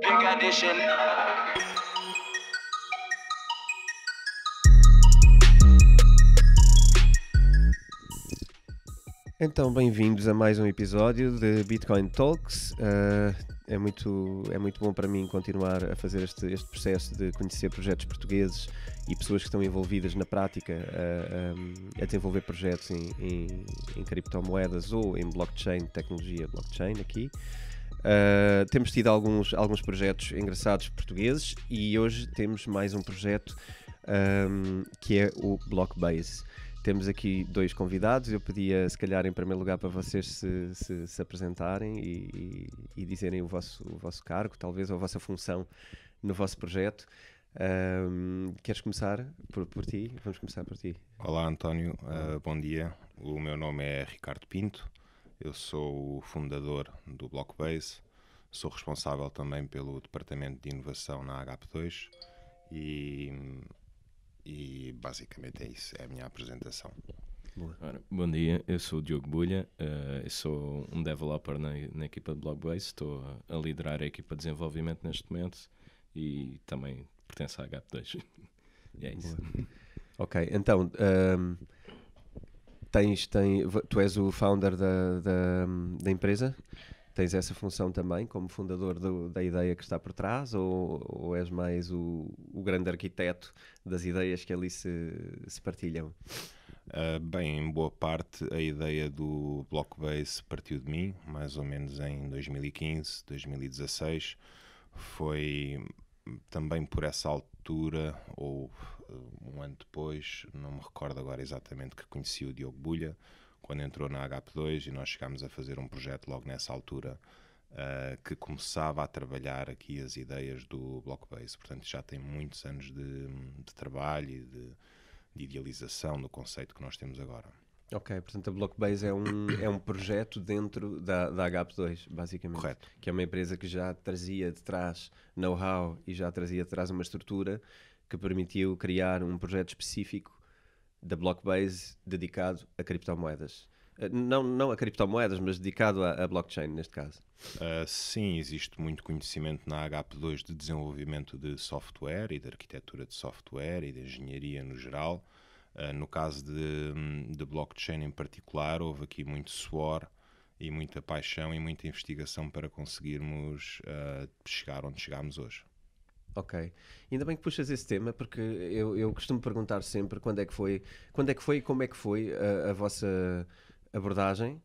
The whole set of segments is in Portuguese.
Big addition. Então, bem-vindos a mais um episódio de Bitcoin Talks. Uh, é muito, é muito bom para mim continuar a fazer este, este processo de conhecer projetos portugueses e pessoas que estão envolvidas na prática a, a, a desenvolver projetos em, em, em, criptomoedas ou em blockchain, tecnologia blockchain aqui. Uh, temos tido alguns, alguns projetos engraçados portugueses e hoje temos mais um projeto um, ah, que é o Blockbase temos aqui dois convidados. Eu pedia, se calhar, em primeiro lugar, para vocês se, se, se apresentarem e, e, e, dizerem o vosso, o vosso cargo, talvez, ou a vossa função no vosso projeto. Um, queres começar por, por, ti? Vamos começar por ti. Olá, António. Uh, bom dia. O meu nome é Ricardo Pinto. Eu sou o fundador do Blockbase. Sou responsável também pelo departamento de inovação na hp 2 e e basicamente é isso, é a minha apresentação. Ora, bom dia, eu sou o Diogo Bulha, uh, sou um developer na, na equipa de Blogbase, estou a, a, liderar a equipa de desenvolvimento neste momento e também pertenço à h 2 e é isso. Boa. Ok, então um, ehm, tens, tens, tu és o founder da, da, da empresa? Tens essa função também, como fundador do, da ideia que está por trás, ou, ou és mais o, o, grande arquiteto das ideias que ali se, se partilham? Uh, bem, em boa parte a ideia do Blockbase partiu de mim, mais ou menos em 2015, 2016. Foi também por essa altura, ou ah, um ano depois, não me recordo agora exatamente, que conheci o Diogo Bulha quando entrou na HP2 e nós chegámos a fazer um projeto logo nessa altura uh, que começava a trabalhar aqui as ideias do Blockbase. Portanto, já tem muitos anos de, de trabalho e de, de idealização do conceito que nós temos agora. Ok, portanto a Blockbase é um, é um projeto dentro da, da HAP2, basicamente. Correto. Que é uma empresa que já trazia de trás know-how e já trazia de trás uma estrutura que permitiu criar um projeto específico da Blockbase dedicado a criptomoedas. Eh, não, não a criptomoedas, mas dedicado à, blockchain, neste caso. Uh, sim, existe muito conhecimento na HP2 de desenvolvimento de software e de arquitetura de software e de engenharia no geral. Uh, no caso de, de blockchain em particular, houve aqui muito suor e muita paixão e muita investigação para conseguirmos uh, chegar onde chegámos hoje. Ok. Ainda bem que puxas esse tema, porque eu, eu costumo perguntar sempre quando é que foi, quando é que foi e como é que foi a, a vossa abordagem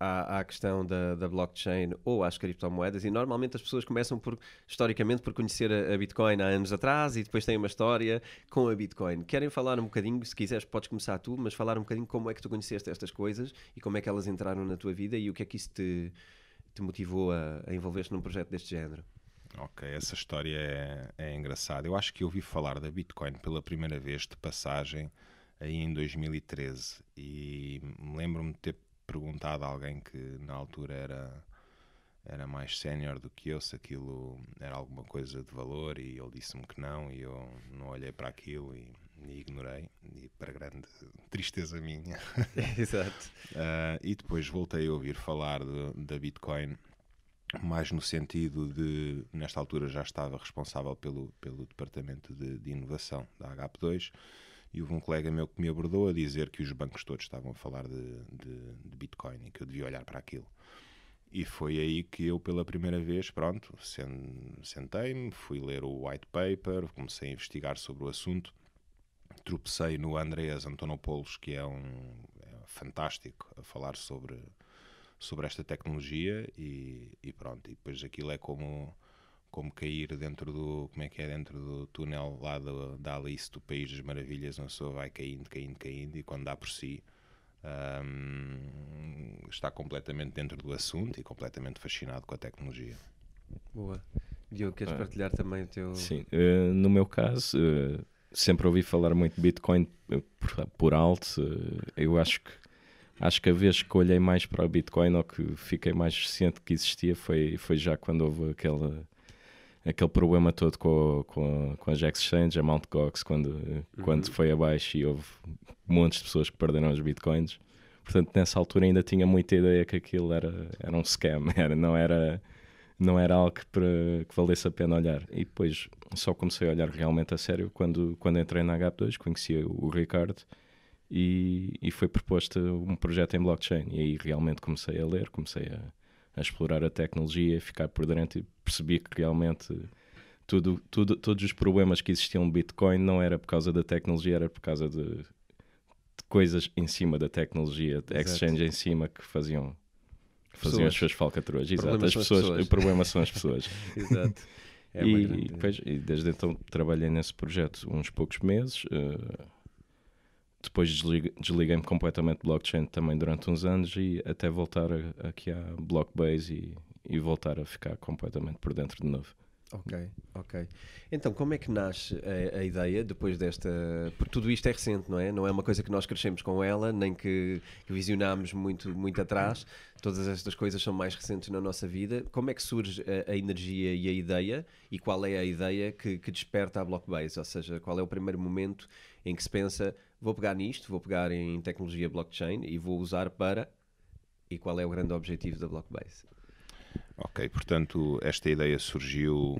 à, à questão da, da, blockchain ou às criptomoedas. E normalmente as pessoas começam por, historicamente, por conhecer a, a, Bitcoin há anos atrás e depois têm uma história com a Bitcoin. Querem falar um bocadinho, se quiseres, podes começar tu, mas falar um bocadinho como é que tu conheceste estas coisas e como é que elas entraram na tua vida e o que é que isso te, te motivou a, a envolver-te num projeto deste género. Ok, essa história é, é engraçada. Eu acho que ouvi falar da Bitcoin pela primeira vez de passagem aí em 2013 e lembro-me de ter perguntado a alguém que na altura era era mais sénior do que eu se aquilo era alguma coisa de valor e ele disse-me que não e eu não olhei para aquilo e, e ignorei e para grande tristeza minha exato uh, e depois voltei a ouvir falar de, da Bitcoin mais no sentido de, nesta altura já estava responsável pelo, pelo departamento de, de inovação da hp 2 e houve um colega meu que me abordou a dizer que os bancos todos estavam a falar de, de, de Bitcoin e que eu devia olhar para aquilo. E foi aí que eu, pela primeira vez, pronto, sentei-me, fui ler o white paper, comecei a investigar sobre o assunto, tropecei no Andreas Antonopoulos, que é um é fantástico a falar sobre sobre esta tecnologia e, e pronto, e depois aquilo é como como cair dentro do como é que é dentro do túnel lá do, da Alice do País das Maravilhas uma pessoa vai caindo, caindo, caindo e quando dá por si um, está completamente dentro do assunto e completamente fascinado com a tecnologia Boa, Diogo, queres ah. partilhar também o teu... Sim, uh, no meu caso uh, sempre ouvi falar muito de Bitcoin eh, por, por alto uh, eu acho que acho que a vez que olhei mais para o Bitcoin ou que fiquei mais ciente que existia foi, foi já quando houve aquele aquele problema todo com, com, com as exchanges, a Mt. Gox, quando, uhum. quando foi abaixo e houve montes de pessoas que perderam os Bitcoins. Portanto, nessa altura ainda tinha muita ideia que aquilo era, era um scam, era, não era não era algo que, para, que valesse a pena olhar. E depois só comecei a olhar realmente a sério quando, quando entrei na HAP2, conheci o Ricardo e, e foi proposto um projeto em blockchain. E aí realmente comecei a ler, comecei a, a explorar a tecnologia, a ficar por dentro e percebi que realmente tudo, tudo, todos os problemas que existiam no Bitcoin não era por causa da tecnologia, era por causa de, de coisas em cima da tecnologia, de exchange em cima que faziam, faziam pessoas. as suas falcatruas. Exato, as pessoas, pessoas. o problema são as pessoas. Exato. É e, e, depois, e, desde então trabalhei nesse projeto uns poucos meses. Uh, depois desliguei-me completamente de blockchain também durante uns anos e até voltar aqui à Blockbase e, e voltar a ficar completamente por dentro de novo. Ok, ok. Então, como é que nasce a, a, ideia depois desta. Porque tudo isto é recente, não é? Não é uma coisa que nós crescemos com ela, nem que, que visionámos muito, muito atrás. Todas estas coisas são mais recentes na nossa vida. Como é que surge a, a energia e a ideia? E qual é a ideia que, que desperta a Blockbase? Ou seja, qual é o primeiro momento em que se pensa, vou pegar nisto, vou pegar em tecnologia blockchain e vou usar para. E qual é o grande objetivo da Blockbase? Ok, portanto, esta ideia surgiu,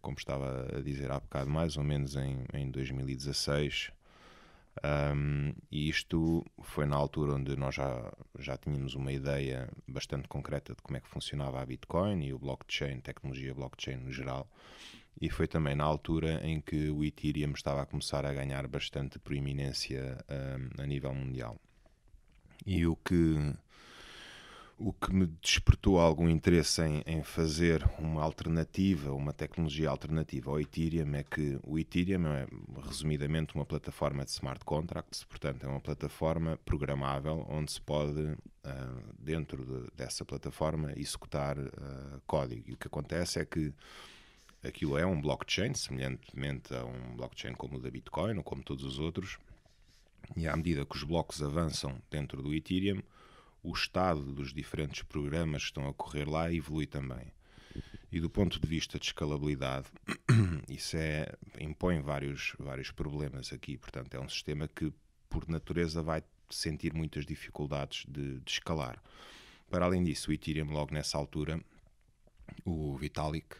como estava a dizer há bocado, mais ou menos em, em 2016. Um, e isto foi na altura onde nós já, já tínhamos uma ideia bastante concreta de como é que funcionava a Bitcoin e o blockchain, tecnologia blockchain no geral. E foi também na altura em que o Ethereum estava a começar a ganhar bastante proeminência um, a nível mundial. E o que o que me despertou algum interesse em, em, fazer uma alternativa, uma tecnologia alternativa ao Ethereum é que o Ethereum é, resumidamente, uma plataforma de smart contracts, portanto, é uma plataforma programável onde se pode, ah, dentro de, dessa plataforma, executar ah, código. E o que acontece é que aquilo é um blockchain, semelhantemente a um blockchain como o da Bitcoin ou como todos os outros, e à medida que os blocos avançam dentro do Ethereum o estado dos diferentes programas que estão a correr lá evolui também. E do ponto de vista de escalabilidade, isso é, impõe vários, vários problemas aqui. Portanto, é um sistema que, por natureza, vai sentir muitas dificuldades de, de escalar. Para além disso, o Ethereum, logo nessa altura, o Vitalik,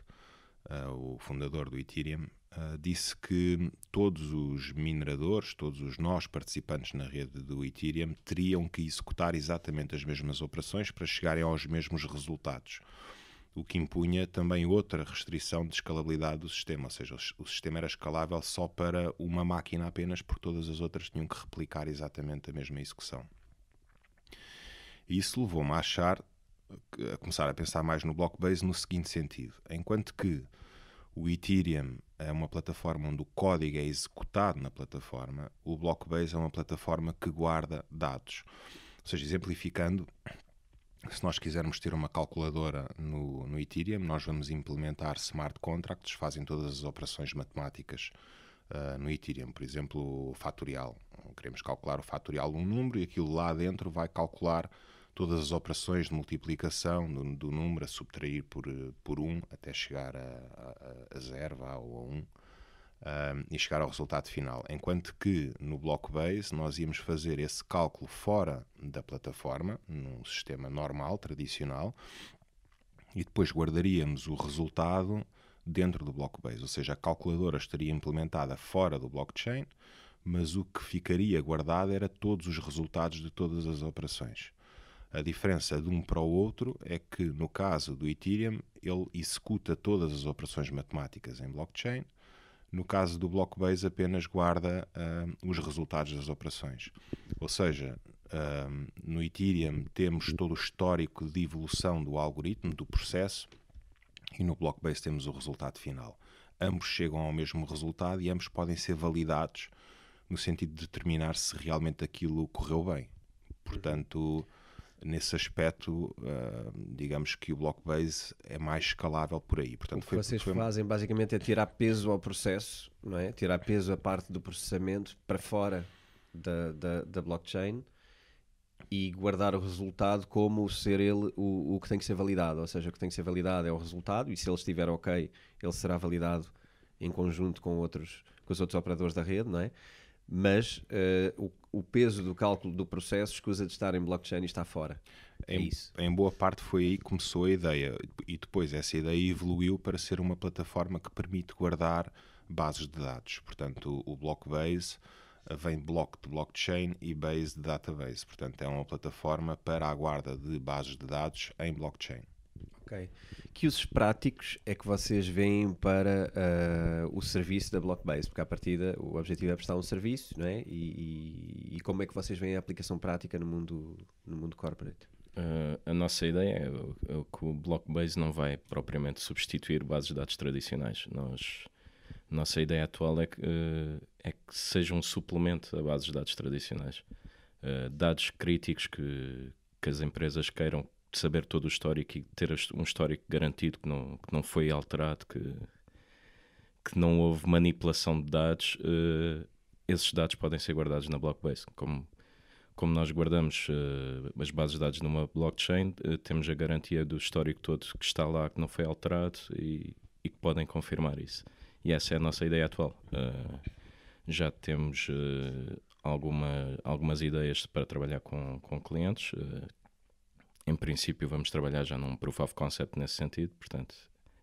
uh, o fundador do Ethereum, Uh, disse que todos os mineradores, todos os nós participantes na rede do Ethereum, teriam que executar exatamente as mesmas operações para chegarem aos mesmos resultados. O que impunha também outra restrição de escalabilidade do sistema, ou seja, o sistema era escalável só para uma máquina apenas, porque todas as outras tinham que replicar exatamente a mesma execução. E isso levou-me a achar, a começar a pensar mais no Blockbase no seguinte sentido: enquanto que o Ethereum é uma plataforma onde o código é executado na plataforma, o Blockbase é uma plataforma que guarda dados. Ou seja, exemplificando, se nós quisermos ter uma calculadora no, no Ethereum, nós vamos implementar smart contracts, fazem todas as operações matemáticas uh, no Ethereum. Por exemplo, o fatorial. Queremos calcular o fatorial de um número e aquilo lá dentro vai calcular todas as operações de multiplicação do, do número, a subtrair por, eh, por 1 um, até chegar a, a, a 0 ou a 1 um, um, e chegar ao resultado final. Enquanto que no Blockbase nós íamos fazer esse cálculo fora da plataforma, num sistema normal, tradicional, e depois guardaríamos o resultado dentro do Blockbase, ou seja, a calculadora estaria implementada fora do blockchain, mas o que ficaria guardado era todos os resultados de todas as operações. A diferença de um para o outro é que, no caso do Ethereum, ele executa todas as operações matemáticas em blockchain, no caso do Blockbase, apenas guarda uh, os resultados das operações. Ou seja, uh, no Ethereum temos todo o histórico de evolução do algoritmo, do processo, e no Blockbase temos o resultado final. Ambos chegam ao mesmo resultado e ambos podem ser validados no sentido de determinar se realmente aquilo correu bem. Portanto nesse aspecto, uh, digamos que o block base é mais escalável por aí. Portanto, o que foi, vocês foi... fazem basicamente é tirar peso ao processo, não é? tirar peso à parte do processamento para fora da, da, da blockchain e guardar o resultado como ser ele o, o que tem que ser validado. Ou seja, o que tem que ser validado é o resultado e se ele estiver ok, ele será validado em conjunto com outros com os outros operadores da rede, não é? mas uh, o, o, peso do cálculo do processo escusa de estar em blockchain e está fora. É em, isso. em boa parte foi aí que começou a ideia e depois essa ideia evoluiu para ser uma plataforma que permite guardar bases de dados. Portanto, o, o Blockbase eh, vem Block de blockchain e base de database. Portanto, é uma plataforma para a guarda de bases de dados em blockchain. Que usos práticos é que vocês veem para uh, o serviço da Blockbase? Porque, à partida, o objetivo é prestar um serviço, não é? E, e, e como é que vocês veem a aplicação prática no mundo, no mundo corporate? Uh, a nossa ideia é, é que o Blockbase não vai propriamente substituir bases de dados tradicionais. Nós, nossa ideia atual é que, uh, é que seja um suplemento a bases de dados tradicionais. dados críticos que, que as empresas queiram de saber todo o histórico e ter um histórico garantido que não, que não foi alterado, que, que não houve manipulação de dados, uh, esses dados podem ser guardados na Blockbase. Como, como nós guardamos uh, as bases de dados numa blockchain, uh, temos a garantia do histórico todo que está lá, que não foi alterado e, e que podem confirmar isso. E essa é a nossa ideia atual. já temos alguma, algumas ideias para trabalhar com, com clientes em princípio, vamos trabalhar já num proof of concept nesse sentido, portanto,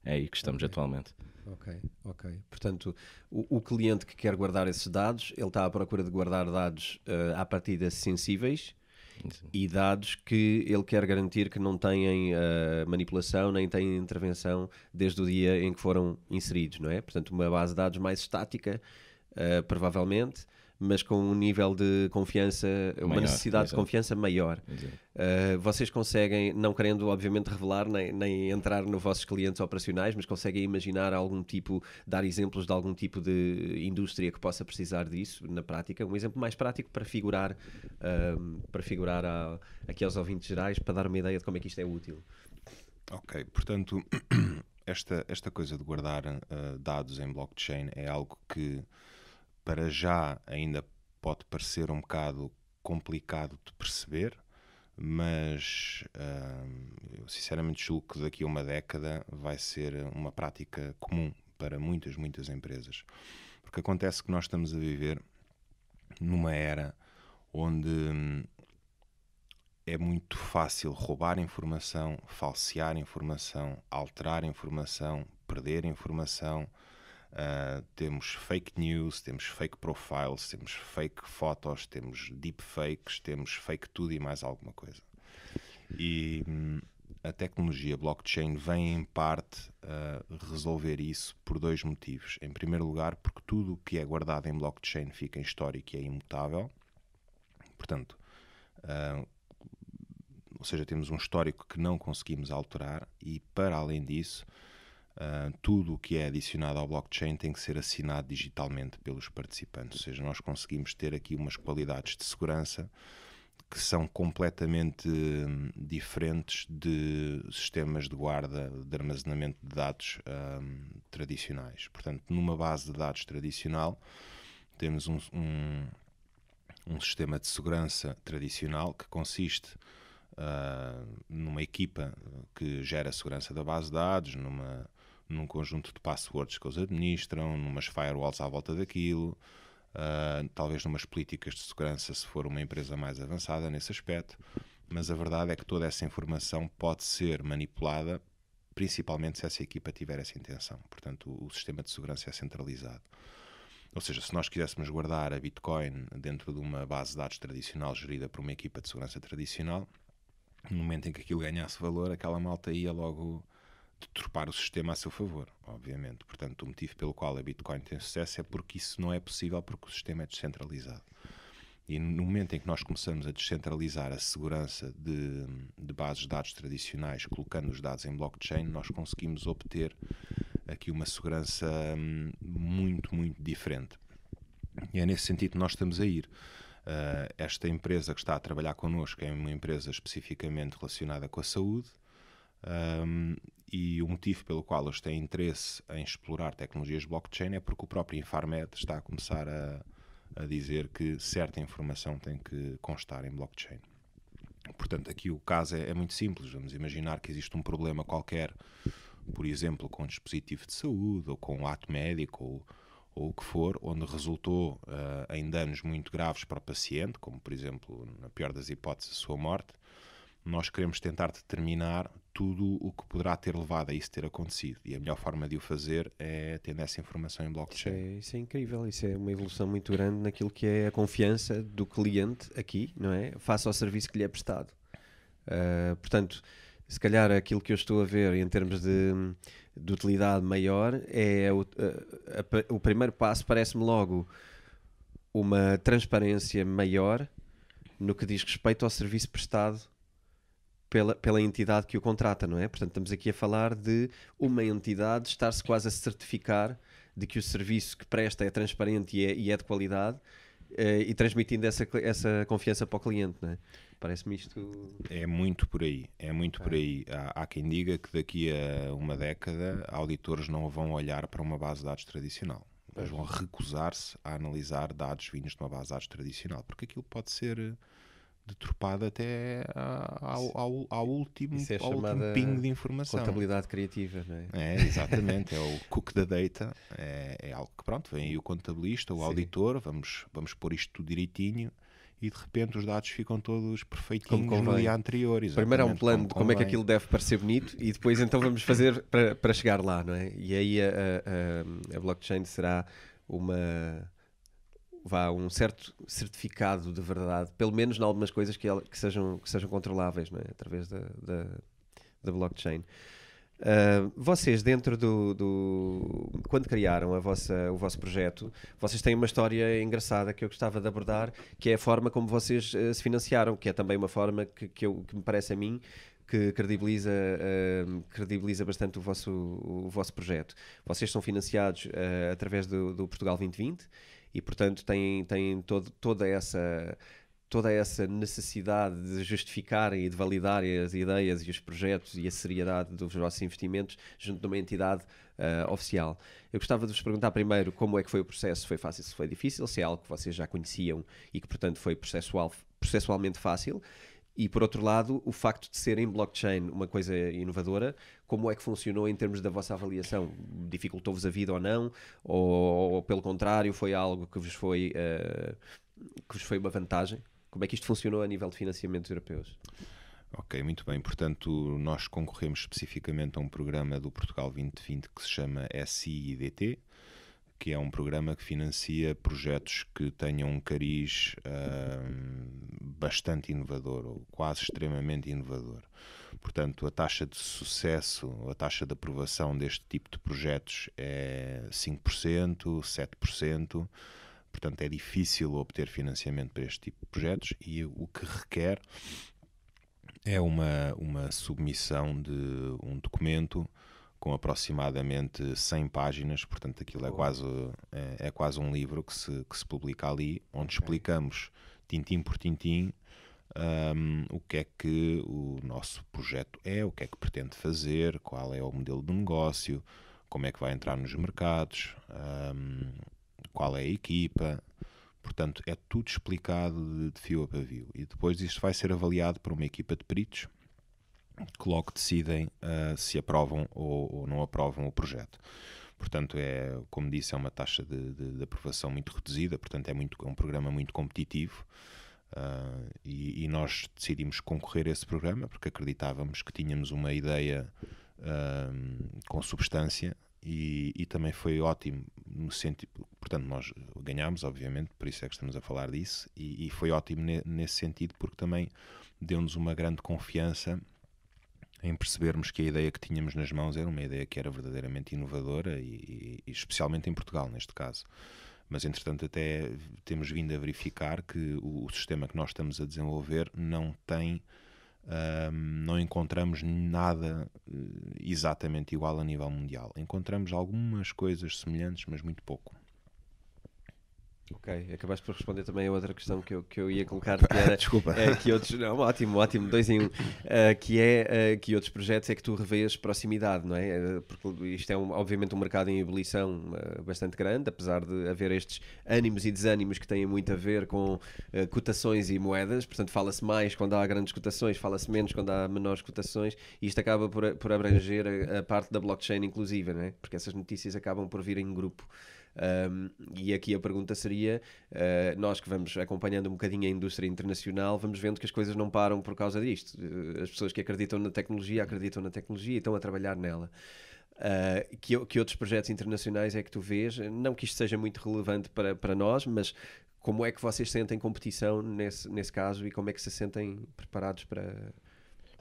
é aí que estamos okay. atualmente. Ok, ok. Portanto, o, o, cliente que quer guardar esses dados, ele está à procura de guardar dados uh, à partida sensíveis Sim. e dados que ele quer garantir que não têm uh, manipulação nem têm intervenção desde o dia em que foram inseridos, não é? Portanto, uma base de dados mais estática, uh, provavelmente mas com um nível de confiança, maior, uma necessidade de confiança maior. Uh, vocês conseguem, não querendo obviamente revelar nem, nem entrar nos vossos clientes operacionais, mas conseguem imaginar algum tipo, dar exemplos de algum tipo de indústria que possa precisar disso na prática? Um exemplo mais prático para figurar, uh, para figurar a, aqui aos ouvintes gerais, para dar uma ideia de como é que isto é útil. Ok, portanto, esta, esta coisa de guardar uh, dados em blockchain é algo que para já ainda pode parecer um bocado complicado de perceber, mas hum, eu sinceramente julgo que daqui a uma década vai ser uma prática comum para muitas, muitas empresas. Porque acontece que nós estamos a viver numa era onde hum, é muito fácil roubar informação, falsear informação, alterar informação, perder informação, Uh, temos fake news, temos fake profiles, temos fake fotos, temos deepfakes, temos fake tudo e mais alguma coisa. E hum, a tecnologia blockchain vem em parte uh, resolver isso por dois motivos. Em primeiro lugar, porque tudo o que é guardado em blockchain fica em histórico e é imutável. Portanto, uh, ou seja, temos um histórico que não conseguimos alterar, e para além disso, Uh, tudo o que é adicionado ao blockchain tem que ser assinado digitalmente pelos participantes, ou seja, nós conseguimos ter aqui umas qualidades de segurança que são completamente hum, diferentes de sistemas de guarda de armazenamento de dados um, tradicionais. Portanto, numa base de dados tradicional, temos um, um, um sistema de segurança tradicional que consiste uh, numa equipa que gera a segurança da base de dados, numa num conjunto de passwords que eles administram, numas firewalls à volta daquilo, uh, talvez numas políticas de segurança se for uma empresa mais avançada nesse aspecto. Mas a verdade é que toda essa informação pode ser manipulada, principalmente se essa equipa tiver essa intenção. Portanto, o, o sistema de segurança é centralizado. Ou seja, se nós quiséssemos guardar a Bitcoin dentro de uma base de dados tradicional gerida por uma equipa de segurança tradicional, no momento em que aquilo ganhasse valor, aquela malta ia logo deturpar o sistema a seu favor, obviamente. Portanto, o motivo pelo qual a Bitcoin tem sucesso é porque isso não é possível porque o sistema é descentralizado. E no momento em que nós começamos a descentralizar a segurança de, de bases de dados tradicionais, colocando os dados em blockchain, nós conseguimos obter aqui uma segurança hum, muito, muito diferente. E é nesse sentido que nós estamos a ir. Uh, esta empresa que está a trabalhar connosco é uma empresa especificamente relacionada com a saúde, um, e o motivo pelo qual eles têm interesse em explorar tecnologias blockchain é porque o próprio Infarmed está a começar a, a dizer que certa informação tem que constar em blockchain. Portanto, aqui o caso é, é, muito simples. Vamos imaginar que existe um problema qualquer, por exemplo, com um dispositivo de saúde ou com um ato médico ou, ou o que for, onde resultou uh, em danos muito graves para o paciente, como por exemplo, na pior das hipóteses, a sua morte, nós queremos tentar determinar tudo o que poderá ter levado a isso ter acontecido. E a melhor forma de o fazer é tendo essa informação em blockchain. Isso é, isso é incrível, isso é uma evolução muito grande naquilo que é a confiança do cliente aqui, não é? Face ao serviço que lhe é prestado. Uh, portanto, se calhar aquilo que eu estou a ver em termos de, de utilidade maior é o, ah, a, a, o primeiro passo parece-me logo uma transparência maior no que diz respeito ao serviço prestado pela, pela entidade que o contrata, não é? Portanto, estamos aqui a falar de uma entidade estar-se quase a certificar de que o serviço que presta é transparente e é, e é de qualidade eh, e transmitindo essa, essa confiança para o cliente, não é? Parece-me isto. É muito por aí, é muito por aí. Há, há, quem diga que daqui a uma década auditores não vão olhar para uma base de dados tradicional. Mas vão recusar-se a analisar dados vindos de uma base de dados tradicional, porque aquilo pode ser deturpada até ao, é ao, ao último, Isso é ao último pingo de informação. Contabilidade criativa, não é? É, exatamente. é o cook da data. É, é, algo que, pronto, vem aí o contabilista, o Sim. auditor, vamos, vamos pôr isto tudo direitinho e de repente os dados ficam todos perfeitinhos no dia anterior. Primeiro há um plano como de como é que aquilo deve parecer bonito e depois então vamos fazer para, para chegar lá, não é? E aí a, a, a blockchain será uma vá, um certo certificado de verdade, pelo menos em algumas coisas que, que, sejam, que sejam controláveis não é? através da, da, da blockchain. Uh, vocês, dentro do, do. Quando criaram a vossa, o vosso projeto, vocês têm uma história engraçada que eu gostava de abordar, que é a forma como vocês uh, se financiaram, que é também uma forma que, que, eu, que me parece a mim que credibiliza, uh, credibiliza bastante o vosso, o vosso projeto. Vocês são financiados através do, do Portugal 2020 e portanto têm, têm todo, toda essa toda essa necessidade de justificarem e de validarem as ideias e os projetos e a seriedade dos vossos investimentos junto de uma entidade uh, oficial. Eu gostava de vos perguntar primeiro como é que foi o processo, se foi fácil, se foi difícil, se é algo que vocês já conheciam e que, portanto, foi processual, processualmente fácil. E por outro lado, o facto de ser em blockchain uma coisa inovadora, como é que funcionou em termos da vossa avaliação? Dificultou-vos a vida ou não? Ou, ou, pelo contrário, foi algo que vos foi, uh, que vos foi uma vantagem? Como é que isto funcionou a nível de financiamentos europeus? Ok, muito bem. Portanto, nós concorremos especificamente a um programa do Portugal 2020 que se chama SIDT, que é um programa que financia projetos que tenham um cariz uh, bastante inovador ou quase extremamente inovador. Portanto, a taxa de sucesso, a taxa de aprovação deste tipo de projetos é 5%, 7%. Portanto, é difícil obter financiamento para este tipo de projetos e o que requer é uma, uma submissão de um documento com aproximadamente 100 páginas, portanto aquilo é, quase, é, é, quase um livro que se, que se publica ali, onde okay. explicamos tintim por tintim um, o que é que o nosso projeto é, o que é que pretende fazer, qual é o modelo de negócio, como é que vai entrar nos mercados, um, qual é a equipa. Portanto, é tudo explicado de, de fio a pavio. E depois isto vai ser avaliado por uma equipa de peritos que logo decidem uh, se aprovam ou, ou, não aprovam o projeto. Portanto, é, como disse, é uma taxa de, de, de aprovação muito reduzida, portanto, é, muito, é um programa muito competitivo. Uh, e, e, nós decidimos concorrer a esse programa porque acreditávamos que tínhamos uma ideia uh, com substância e, e, também foi ótimo no sentido, portanto nós ganhámos obviamente, por isso é que estamos a falar disso e, e foi ótimo ne, nesse sentido porque também deu-nos uma grande confiança em percebermos que a ideia que tínhamos nas mãos era uma ideia que era verdadeiramente inovadora e, e especialmente em Portugal neste caso mas entretanto até temos vindo a verificar que o, o sistema que nós estamos a desenvolver não tem um, não encontramos nada eh, exatamente igual a nível mundial encontramos algumas coisas semelhantes mas muito pouco Ok, acabaste por responder também a outra questão que eu, que eu ia colocar, que era Desculpa. É, que outros, não, ótimo, ótimo, dois em um, uh, que é uh, que outros projetos é que tu revês proximidade, não é? Eh, porque isto é um, obviamente um mercado em ebulição uh, bastante grande, apesar de haver estes ânimos e desânimos que têm muito a ver com cotações e moedas, portanto fala-se mais quando há grandes cotações, fala-se menos quando há menores cotações, e isto acaba por, por abranger a, a parte da blockchain inclusiva, não é? Porque essas notícias acabam por vir em grupo. Um, e aqui a pergunta seria: uh, nós que vamos acompanhando um bocadinho a indústria internacional, vamos vendo que as coisas não param por causa disto. Ah, as pessoas que acreditam na tecnologia acreditam na tecnologia e estão a trabalhar nela. Uh, que, que outros projetos internacionais é que tu vês? Não que isto seja muito relevante para, para nós, mas como é que vocês sentem competição nesse, nesse caso e como é que se sentem preparados para.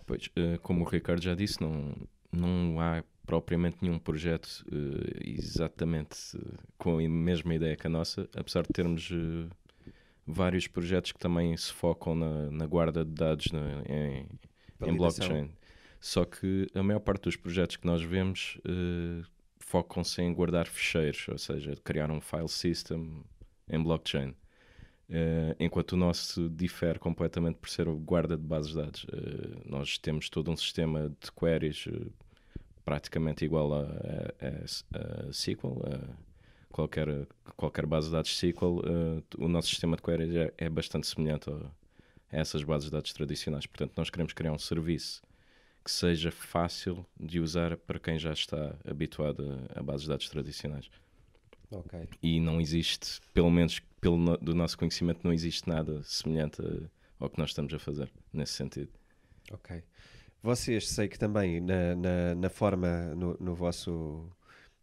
Pois, como o Ricardo já disse, não, não há propriamente nenhum projeto uh, exatamente eh, com a mesma ideia que a nossa, apesar de termos uh, vários projetos que também se focam na, na guarda de dados na, em, em, blockchain. Só que a maior parte dos projetos que nós vemos uh, focam-se em guardar ficheiros, ou seja, criar um file system em blockchain. Uh, enquanto o nosso difere completamente por ser o guarda de bases de dados. Uh, nós temos todo um sistema de queries, uh, praticamente igual a, a, a SQL, a qualquer, qualquer base de dados SQL. Uh, eh, o nosso sistema de queries é, é bastante semelhante a, essas bases de dados tradicionais. Portanto, nós queremos criar um serviço que seja fácil de usar para quem já está habituado a, a bases de dados tradicionais. Okay. E não existe, pelo menos pelo no, do nosso conhecimento, não existe nada semelhante ao que nós estamos a fazer nesse sentido. Ok. Vocês sei que também na, na, na forma, no, no vosso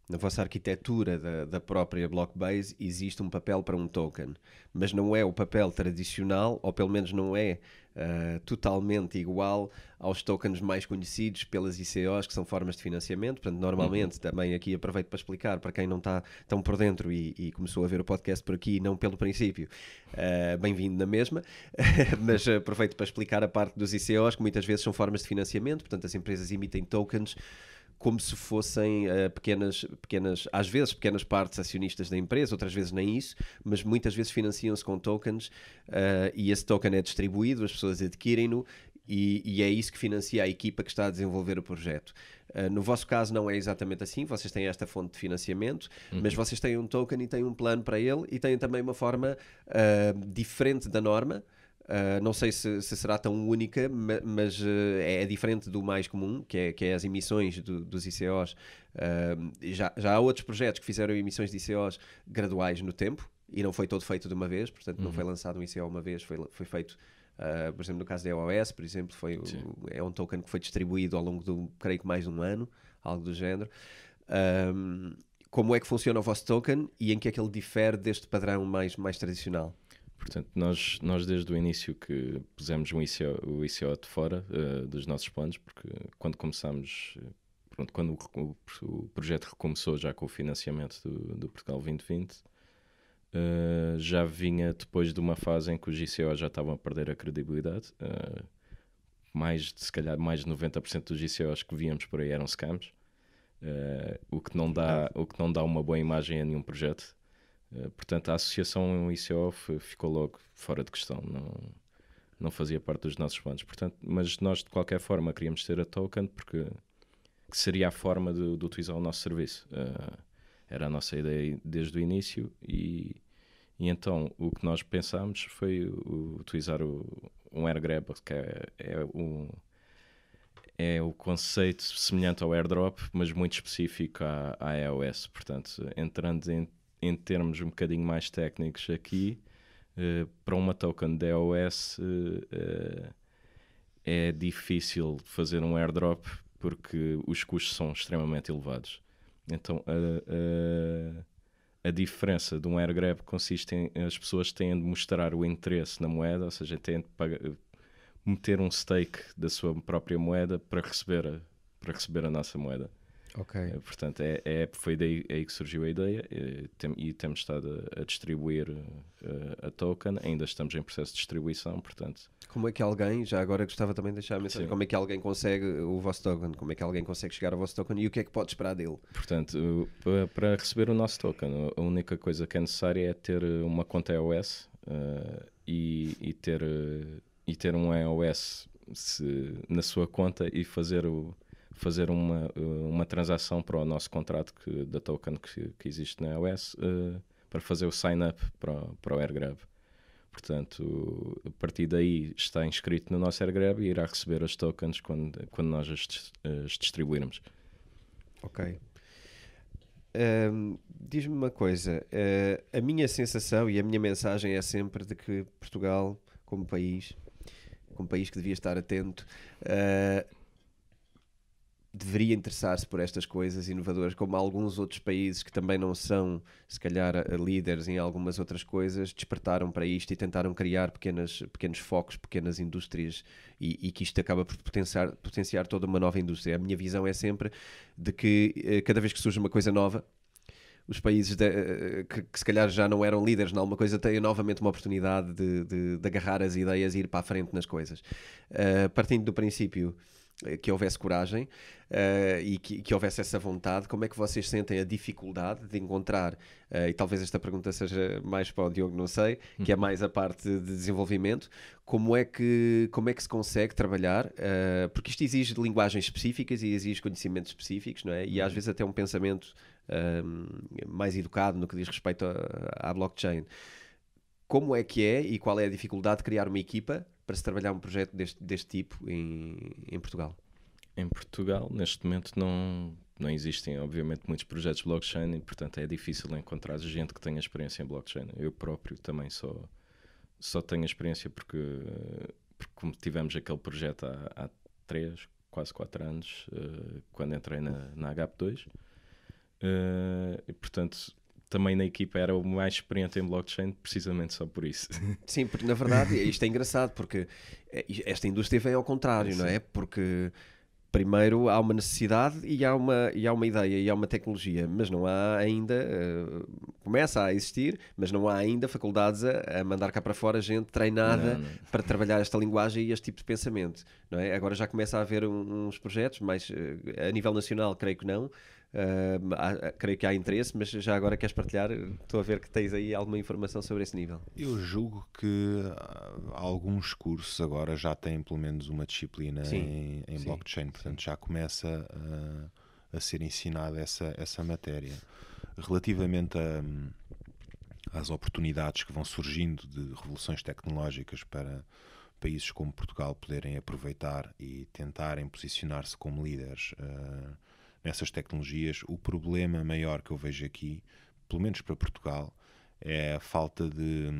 na vossa arquitetura da, da própria Blockbase existe um papel para um token, mas não é o papel tradicional, ou pelo menos não é uh, totalmente igual aos tokens mais conhecidos pelas ICOs, que são formas de financiamento. Portanto, normalmente, uhum. também aqui aproveito para explicar para quem não está tão por dentro e, e, começou a ver o podcast por aqui, não pelo princípio, uh, bem-vindo na mesma, mas aproveito para explicar a parte dos ICOs, que muitas vezes são formas de financiamento, portanto, as empresas emitem tokens como se fossem uh, pequenas, pequenas, às vezes pequenas partes acionistas da empresa, outras vezes nem isso, mas muitas vezes financiam-se com tokens uh, e esse token é distribuído, as pessoas adquirem-no e, e, é isso que financia a equipa que está a desenvolver o projeto. Eh, no vosso caso não é exatamente assim, vocês têm esta fonte de financiamento, uhum. mas vocês têm um token e têm um plano para ele e têm também uma forma diferente da norma Uh, não sei se, se, será tão única, mas uh, é diferente do mais comum, que é, que é as emissões do, dos ICOs. Uh, ah, já, já há outros projetos que fizeram emissões de ICOs graduais no tempo e não foi todo feito de uma vez, portanto, uhum. não foi uhum. lançado um ICO uma vez, foi, foi feito. por exemplo, no caso da EOS, por exemplo, foi, é um token que foi distribuído ao longo de, creio que mais de um ano, algo do género. Um, como é que funciona o vosso token e em que é que ele difere deste padrão mais, mais tradicional? Portanto, nós, nós desde o início que pusemos o ICO, o ICO de fora uh, dos nossos planos, porque quando começámos, eh, pronto, quando o, o, projeto recomeçou já com o financiamento do, do Portugal 2020, uh, eh, já vinha depois de uma fase em que os ICO já estavam a perder a credibilidade. Uh, mais, se calhar, mais de 90% dos ICOs que víamos por aí eram scams. o, que não dá, o que não dá uma boa imagem a nenhum projeto. Eh, portanto, a associação ICO ficou logo fora de questão, não, não fazia parte dos nossos planos. Portanto, mas nós, de qualquer forma, queríamos ter a token porque seria a forma de, de utilizar o nosso serviço. Uh, era a nossa ideia desde o início e, e então o que nós pensámos foi o, utilizar o, um air grab, que é, é o é o conceito semelhante ao airdrop, mas muito específico à, à iOS. Portanto, entrando em em termos um bocadinho mais técnicos aqui, uh, para uma token DOS uh, eh, eh, é difícil fazer um airdrop porque os custos são extremamente elevados. Então a, a, a diferença de um airgrab consiste em as pessoas têm de mostrar o interesse na moeda, ou seja, têm de pagar, meter um stake da sua própria moeda para receber a, para receber a nossa moeda. Ok. Eh, portanto, é, é, foi daí é aí que surgiu a ideia e, eh, tem, e temos estado a, a distribuir a, eh, a token, ainda estamos em processo de distribuição, portanto. Como é que alguém, já agora gostava também de deixar a mensagem, Sim. como é que alguém consegue o vosso token, como é que alguém consegue chegar ao vosso token e o que é que pode esperar dele? Portanto, para receber o nosso token, a única coisa que é necessária é ter uma conta EOS uh, e, e, ter, e ter um EOS se, na sua conta e fazer o fazer uma, eh, uma transação para o nosso contrato que, da token que, que existe na iOS uh, para fazer o sign-up para, para o AirGrab. Portanto, a partir daí está inscrito no nosso AirGrab e irá receber os tokens quando, quando nós as, as distribuirmos. Ok. Um, Diz-me uma coisa, uh, a minha sensação e a minha mensagem é sempre de que Portugal, como país, como país que devia estar atento, uh, deveria interessar-se por estas coisas inovadoras, como alguns outros países que também não são, se calhar, eh, líderes em algumas outras coisas, despertaram para isto e tentaram criar pequenas, pequenos focos, pequenas indústrias e, e que isto acaba por potenciar, potenciar toda uma nova indústria. A minha visão é sempre de que eh, cada vez que surge uma coisa nova, os países de, eh, que, que, se calhar já não eram líderes em alguma coisa têm novamente uma oportunidade de, de, de, agarrar as ideias e ir para a frente nas coisas. Uh, partindo do princípio eh, que houvesse coragem uh, e que, que, houvesse essa vontade, como é que vocês sentem a dificuldade de encontrar, uh, e talvez esta pergunta seja mais para o Diogo, não sei, hum. que é uhum. mais a parte de desenvolvimento, como é que, como é que se consegue trabalhar, uh, porque isto exige linguagens específicas e exige conhecimentos específicos, não é? E às uhum. vezes até um pensamento um, ehm, mais educado no que diz respeito à blockchain. Como é que é e qual é a dificuldade de criar uma equipa para se trabalhar um projeto deste, deste tipo em, em Portugal? Em Portugal, neste momento, não, não existem, obviamente, muitos projetos blockchain e, portanto, é difícil encontrar gente que tenha experiência em blockchain. Eu próprio também só, só tenho experiência porque, porque tivemos aquele projeto há, há três, quase quatro anos, uh, quando entrei na, na HAP2. Uh, eh, e, portanto, também na equipa era o mais experiente em blockchain, precisamente só por isso. Sim, porque na verdade isto é engraçado, porque é, esta indústria vem ao contrário, Sim. não é? Porque primeiro há uma necessidade e há uma, e há uma ideia e há uma tecnologia, mas não há ainda, eh, começa a existir, mas não há ainda faculdades a, a mandar cá para fora gente treinada não, não. para trabalhar esta linguagem e este tipo de pensamento. Não é? Agora já começa a haver uns projetos, mas eh, a nível nacional creio que não, Uh, há, eh, creio que há interesse, mas já agora queres partilhar? Estou a ver que tens aí alguma informação sobre esse nível. Eu julgo que ah, alguns cursos agora já têm pelo menos uma disciplina sim, em, em sim, blockchain, portanto sim. já começa a, ah, a, ser ensinada essa, essa matéria. Relativamente às oportunidades que vão surgindo de revoluções tecnológicas para países como Portugal poderem aproveitar e tentarem posicionar-se como líderes. Uh, nessas tecnologias, o problema maior que eu vejo aqui, pelo menos para Portugal, é a falta de,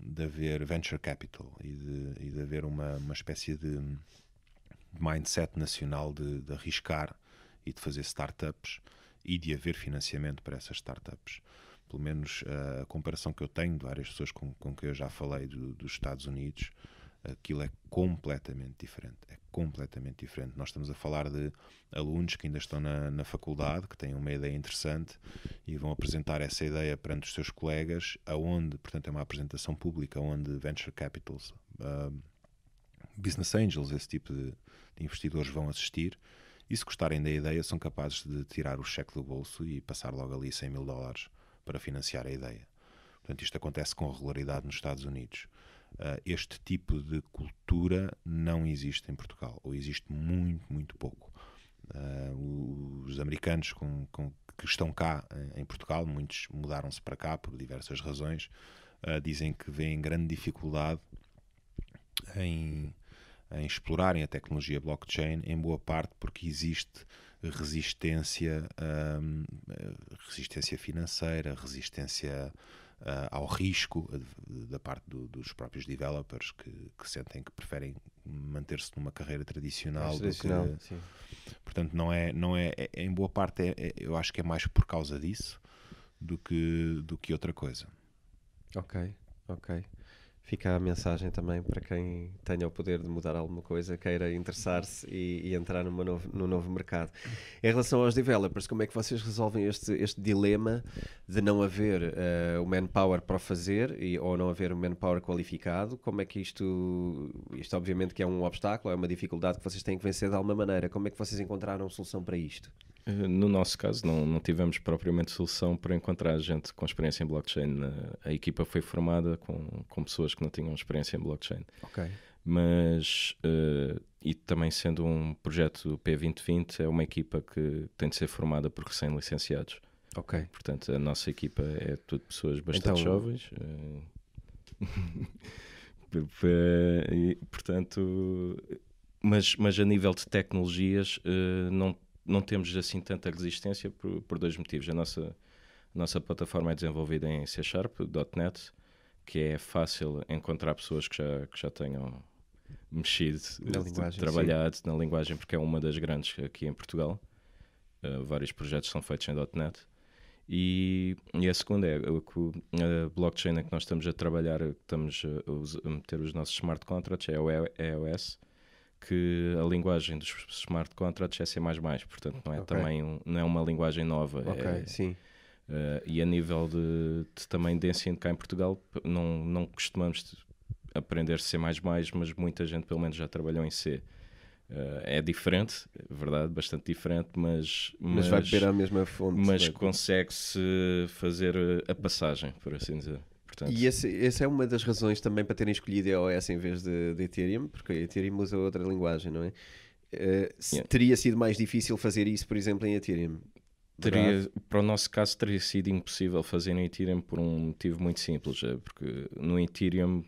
de haver venture capital e de, e de haver uma, uma espécie de mindset nacional de, de arriscar e de fazer startups e de haver financiamento para essas startups. Pelo menos eh, a comparação que eu tenho de várias pessoas com, com quem eu já falei do, dos Estados Unidos, aquilo é completamente diferente. É completamente diferente. Nós estamos a falar de alunos que ainda estão na, na faculdade, que têm uma ideia interessante e vão apresentar essa ideia perante os seus colegas, aonde, portanto, é uma apresentação pública, onde venture capitals, ah, business angels, esse tipo de, de investidores vão assistir. E se gostarem da ideia, são capazes de tirar o cheque do bolso e passar logo ali 100 mil dólares para financiar a ideia. Portanto, isto acontece com regularidade nos Estados Unidos uh, este tipo de cultura não existe em Portugal, ou existe muito, muito pouco. Uh, os americanos com, com, que estão cá em, Portugal, muitos mudaram-se para cá por diversas razões, uh, dizem que vêem grande dificuldade em, em, explorarem a tecnologia blockchain, em boa parte porque existe resistência, um, resistência financeira, resistência uh, ao risco da parte do, dos próprios developers que, que sentem que preferem manter-se numa carreira tradicional. É tradicional que, sim. Portanto, não é, não é, é em boa parte, é, é, eu acho que é mais por causa disso do que, do que outra coisa. Ok, ok. Fica a mensagem também para quem tenha o poder de mudar alguma coisa, queira interessar-se e, e, entrar numa novo, num novo mercado. Em relação aos developers, como é que vocês resolvem este, este dilema de não haver uh, o manpower para o fazer e, ou não haver o manpower qualificado? Como é que isto, isto obviamente que é um obstáculo, é uma dificuldade que vocês têm que vencer de alguma maneira. Como é que vocês encontraram solução para isto? Eh, no nosso caso, não, não tivemos propriamente solução para encontrar gente com experiência em blockchain. Eh, a equipa foi formada com, com pessoas que não tinham experiência em blockchain. Ok. Mas, uh, e também sendo um projeto P2020, é uma equipa que tem de ser formada por recém-licenciados. Ok. Portanto, a nossa equipa é tudo pessoas bastante então... jovens. Uh... e, portanto, mas, mas a nível de tecnologias, uh, não não temos assim tanta resistência por, por dois motivos. A nossa, a nossa plataforma é desenvolvida em C Sharp, .NET, que é fácil encontrar pessoas que já, que já tenham mexido, na trabalhado sim. na linguagem, porque é uma das grandes aqui em Portugal. Uh, vários projetos são feitos em .NET. E, e a segunda é a, blockchain em que nós estamos a trabalhar, estamos a, a meter os nossos smart contracts, é o EOS, que a linguagem dos smart contracts é C++, portanto não é okay. também um, não é uma linguagem nova. Ok, é, sim. Uh, e a nível de, de também cá em Portugal não, não costumamos aprender C++, mas muita gente pelo menos já trabalhou em C. Uh, é diferente, é verdade, bastante diferente, mas, mas, mas vai beber a mesma fonte. Mas é? consegue-se fazer a passagem, por assim dizer. Portanto... E essa é uma das razões também para terem escolhido EOS em vez de, de Ethereum, porque Ethereum usa outra linguagem, não é? Uh, yeah. Teria sido mais difícil fazer isso, por exemplo, em Ethereum. Teria, para o nosso caso, teria sido impossível fazer em Ethereum por um motivo muito simples, é porque no Ethereum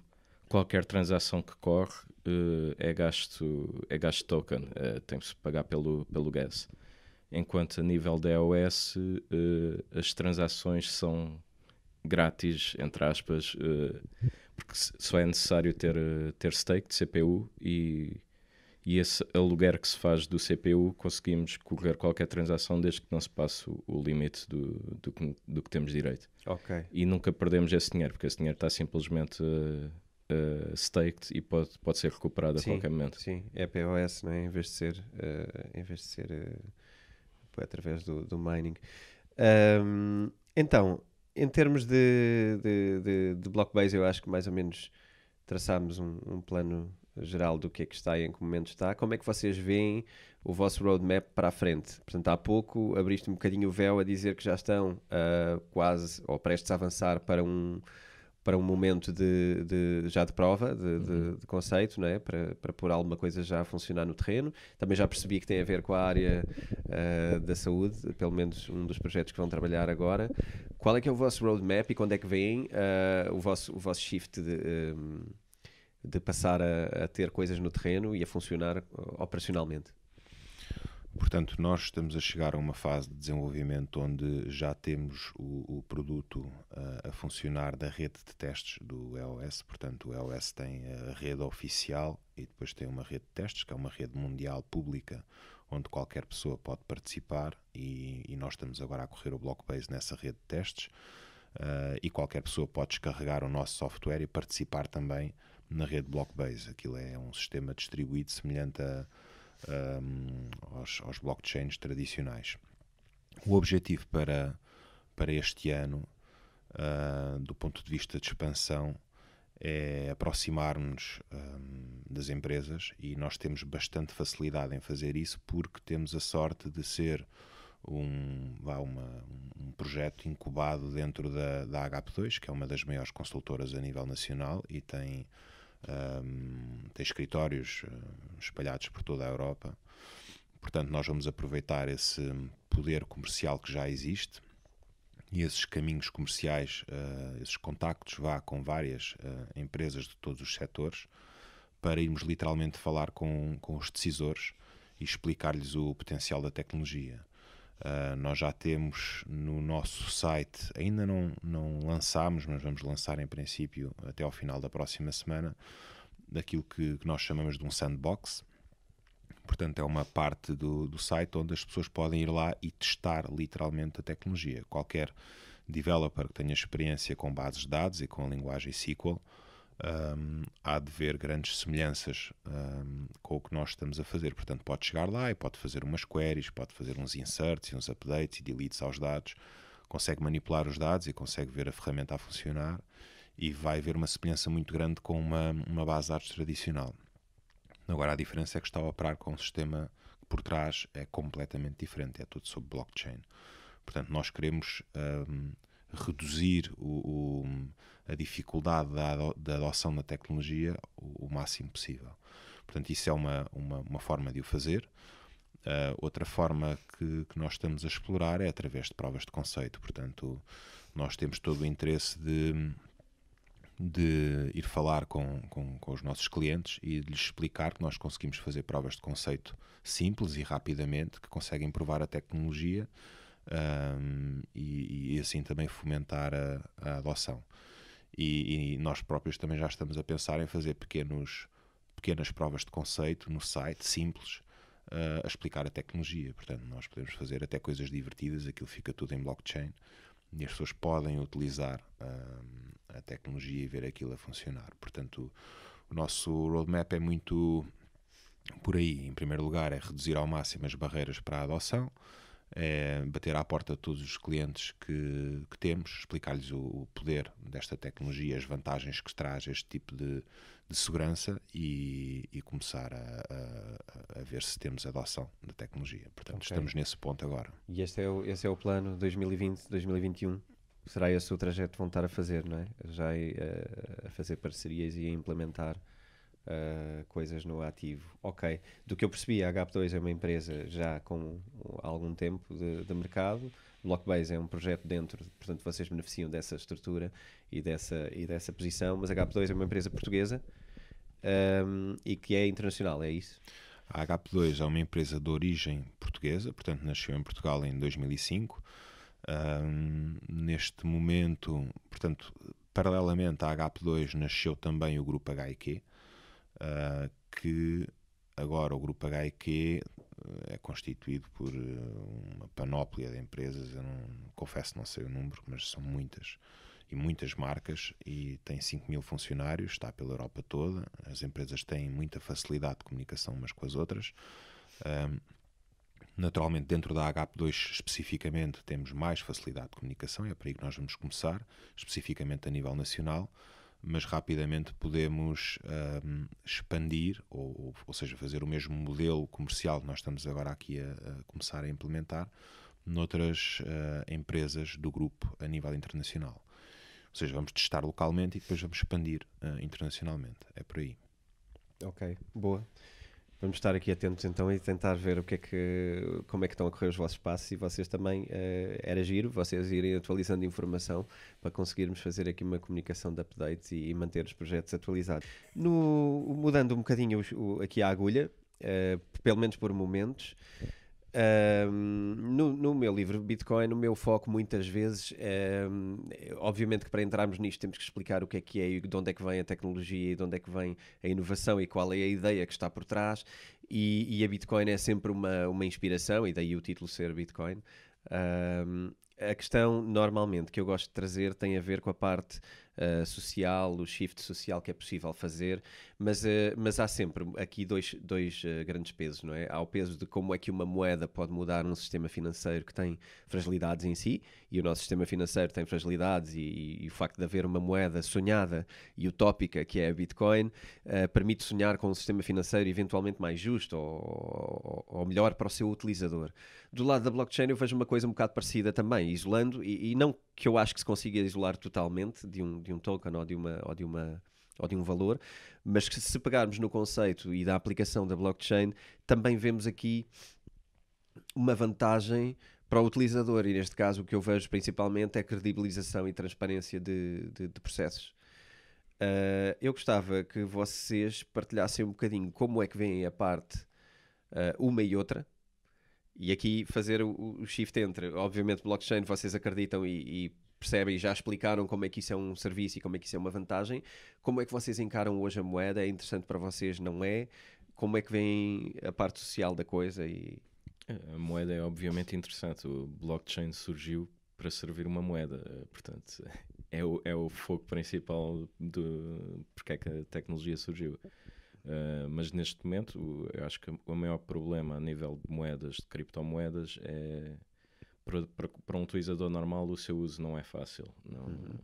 qualquer transação que corre uh, é, gasto, é gasto token, uh, tem-se pagar pelo, pelo gas. Enquanto a nível da EOS, as transações são grátis, entre aspas, eh, porque só é necessário ter, eh, ter stake de CPU e, e esse aluguer que se faz do CPU conseguimos correr qualquer transação desde que não se passe o, limite do, do, que, do que temos direito. Okay. E nunca perdemos esse dinheiro, porque esse dinheiro está simplesmente uh, uh, staked e pode, pode ser recuperado sim, a qualquer momento. Sim, é POS, não é? em vez de ser, uh, em vez de ser através do, do mining. Um, então, em termos de, de, de, de eu acho que mais ou menos traçámos um, um, plano geral do que é que está e em que momento está. Como é que vocês veem o vosso roadmap para a frente? Portanto, há pouco abriste um bocadinho o véu a dizer que já estão uh, quase ou prestes a avançar para um para um momento de, de já de prova, de, uhum. de, de, conceito, não é? para, para pôr alguma coisa já a funcionar no terreno. Também já percebi que tem a ver com a área uh, da saúde, pelo menos um dos projetos que vão trabalhar agora. Qual é que é o vosso roadmap e quando é que vem uh, eh, o, vosso, o vosso shift de, um, ehm, de passar a, a ter coisas no terreno e a funcionar eh, operacionalmente? Portanto, nós estamos a chegar a uma fase de desenvolvimento onde já temos o, o produto a, eh, a funcionar da rede de testes do EOS. Portanto, o EOS tem a rede oficial e depois tem uma rede de testes, que é uma rede mundial pública, onde qualquer pessoa pode participar. E, e nós estamos agora a correr o Blockbase nessa rede de testes. Uh, e qualquer pessoa pode descarregar o nosso software e participar também na rede Blockbase. Aquilo é um sistema distribuído semelhante a um, aos, aos blockchains tradicionais. O objetivo para, para este ano, uh, do ponto de vista de expansão, é aproximar-nos um, das empresas e nós temos bastante facilidade em fazer isso porque temos a sorte de ser um, vá, uma, um projeto incubado dentro da, da hp 2 que é uma das maiores consultoras a nível nacional e tem um, tem escritórios eh, espalhados por toda a Europa. Portanto, nós vamos aproveitar esse poder comercial que já existe e esses caminhos comerciais, uh, esses contactos, vá com várias uh, empresas de todos os setores, para irmos literalmente falar com, com os decisores e explicar-lhes o potencial da tecnologia. Uh, nós já temos no nosso site, ainda não, não lançámos, mas vamos lançar em princípio até ao final da próxima semana, daquilo que, que nós chamamos de um sandbox. Portanto, é uma parte do, do site onde as pessoas podem ir lá e testar literalmente a tecnologia. Qualquer developer que tenha experiência com bases de dados e com a linguagem SQL um, há de ver grandes semelhanças um, com o que nós estamos a fazer. Portanto, pode chegar lá e pode fazer umas queries, pode fazer uns inserts, uns updates e deletes aos dados, consegue manipular os dados e consegue ver a ferramenta a funcionar e vai haver uma semelhança muito grande com uma, uma base de dados tradicional. Agora, a diferença é que está a operar com um sistema que por trás é completamente diferente, é tudo sobre blockchain. Portanto, nós queremos um, reduzir o, o a dificuldade da, da adoção da tecnologia o, o, máximo possível. Portanto, isso é uma, uma, uma forma de o fazer. Uh, outra forma que, que, nós estamos a explorar é através de provas de conceito. Portanto, nós temos todo o interesse de, de ir falar com, com, com os nossos clientes e de lhes explicar que nós conseguimos fazer provas de conceito simples e rapidamente, que conseguem provar a tecnologia um, ah, e, e, assim também fomentar a, a adoção e, e, nós próprios também já estamos a pensar em fazer pequenos, pequenas provas de conceito no site, simples, uh, a explicar a tecnologia. Portanto, nós podemos fazer até coisas divertidas, aquilo fica tudo em blockchain e as pessoas podem utilizar uh, a tecnologia e ver aquilo a funcionar. Portanto, o, o nosso roadmap é muito por aí. Em primeiro lugar, é reduzir ao máximo as barreiras para a adoção é bater à porta de todos os clientes que, que temos, explicar-lhes o, o, poder desta tecnologia, as vantagens que traz este tipo de, de segurança e, e começar a, a, a, ver se temos adoção da tecnologia. Portanto, okay. estamos nesse ponto agora. E este é o, esse é o plano 2020-2021? Será esse o trajeto que vão estar a fazer, não é? Já a, eh, a fazer parcerias e a implementar uh, coisas no ativo. Ok. Do que eu percebi, a Gap2 é uma empresa já com algum tempo de, de mercado. Blockbase é um projeto dentro, portanto vocês beneficiam dessa estrutura e dessa, e dessa posição, mas a Gap2 é uma empresa portuguesa um, e que é internacional, é isso? A HAP2 é uma empresa de origem portuguesa, portanto nasceu em Portugal em 2005. Um, neste momento, portanto, paralelamente à HAP2 nasceu também o grupo HIQ, uh, que agora o grupo HIQ eh, é constituído por eh, uma panóplia de empresas, eu não, confesso não sei o número, mas são muitas e muitas marcas e tem 5 mil funcionários, está pela Europa toda, as empresas têm muita facilidade de comunicação umas com as outras. Um, naturalmente, dentro da HAP2 especificamente, temos mais facilidade de comunicação, é por aí que nós vamos começar, especificamente a nível nacional mas rapidamente podemos um, expandir, ou, ou seja, fazer o mesmo modelo comercial que nós estamos agora aqui a, a começar a implementar noutras uh, empresas do grupo a nível internacional. Ou seja, vamos testar localmente e depois vamos expandir uh, internacionalmente. É por aí. Ok, boa. Vamos estar aqui atentos então e tentar ver o que é que, como é que estão a correr os vossos passos e vocês também, uh, era giro, vocês irem atualizando informação para conseguirmos fazer aqui uma comunicação de updates e, e manter os projetos atualizados. No, mudando um bocadinho o, aqui a agulha, uh, pelo menos por momentos, um, no, no, meu livro Bitcoin, o meu foco muitas vezes, é, obviamente que para entrarmos nisto temos que explicar o que é que é e de onde é que vem a tecnologia e de onde é que vem a inovação e qual é a ideia que está por trás. E, e a Bitcoin é sempre uma, uma inspiração, e daí o título ser Bitcoin. Um, a questão normalmente que eu gosto de trazer tem a ver com a parte eh, social, o shift social que é possível fazer, mas, uh, mas há sempre aqui dois, dois uh, grandes pesos, não é? Há o peso de como é que uma moeda pode mudar um sistema financeiro que tem fragilidades em si, e o nosso sistema financeiro tem fragilidades, e, e, e o facto de haver uma moeda sonhada e utópica, que é a Bitcoin, permite sonhar com um sistema financeiro eventualmente mais justo ou, ou, ou melhor para o seu utilizador. Do lado da blockchain, eu vejo uma coisa um bocado parecida também, isolando e, e não que eu acho que se consiga isolar totalmente de um, de um token ou de uma. Ou de uma ou de um valor, mas que se pegarmos no conceito e da aplicação da blockchain, também vemos aqui uma vantagem para o utilizador, e neste caso o que eu vejo principalmente é credibilização e transparência de, de, de processos. Uh, eu gostava que vocês partilhassem um bocadinho como é que vem a parte uh, uma e outra, e aqui fazer o, o shift entre, obviamente, blockchain, vocês acreditam e, e percebem e já explicaram como é que isso é um serviço e como é que isso é uma vantagem. Como é que vocês encaram hoje a moeda? É interessante para vocês? Não é? Como é que vem a parte social da coisa? E... A moeda é obviamente interessante. O blockchain surgiu para servir uma moeda, portanto, é o, é o foco principal do porque é que a tecnologia surgiu. Uh, mas neste momento, eu acho que o maior problema a nível de moedas, de criptomoedas, é para, para, para um utilizador normal o seu uso não é fácil. Não, uhum.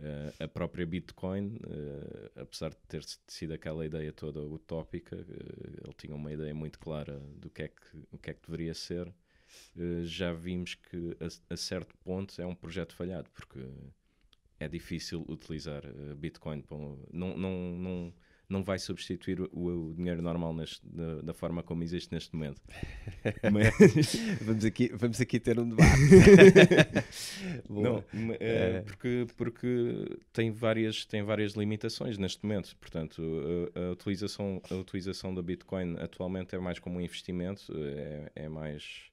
uh, a própria Bitcoin, uh, apesar de ter sido aquela ideia toda utópica, ele tinha uma ideia muito clara do que é que, o que, é que deveria ser. já vimos que a, a, certo ponto é um projeto falhado, porque é difícil utilizar Bitcoin. Um, não, não, não não vai substituir o, o dinheiro normal neste, da, da, forma como existe neste momento. Mas... vamos, aqui, vamos aqui ter um debate. não, eh, é, porque, porque tem, várias, tem várias limitações neste momento. Portanto, a, a, utilização, a utilização da Bitcoin atualmente é mais como um investimento, eh, é, é mais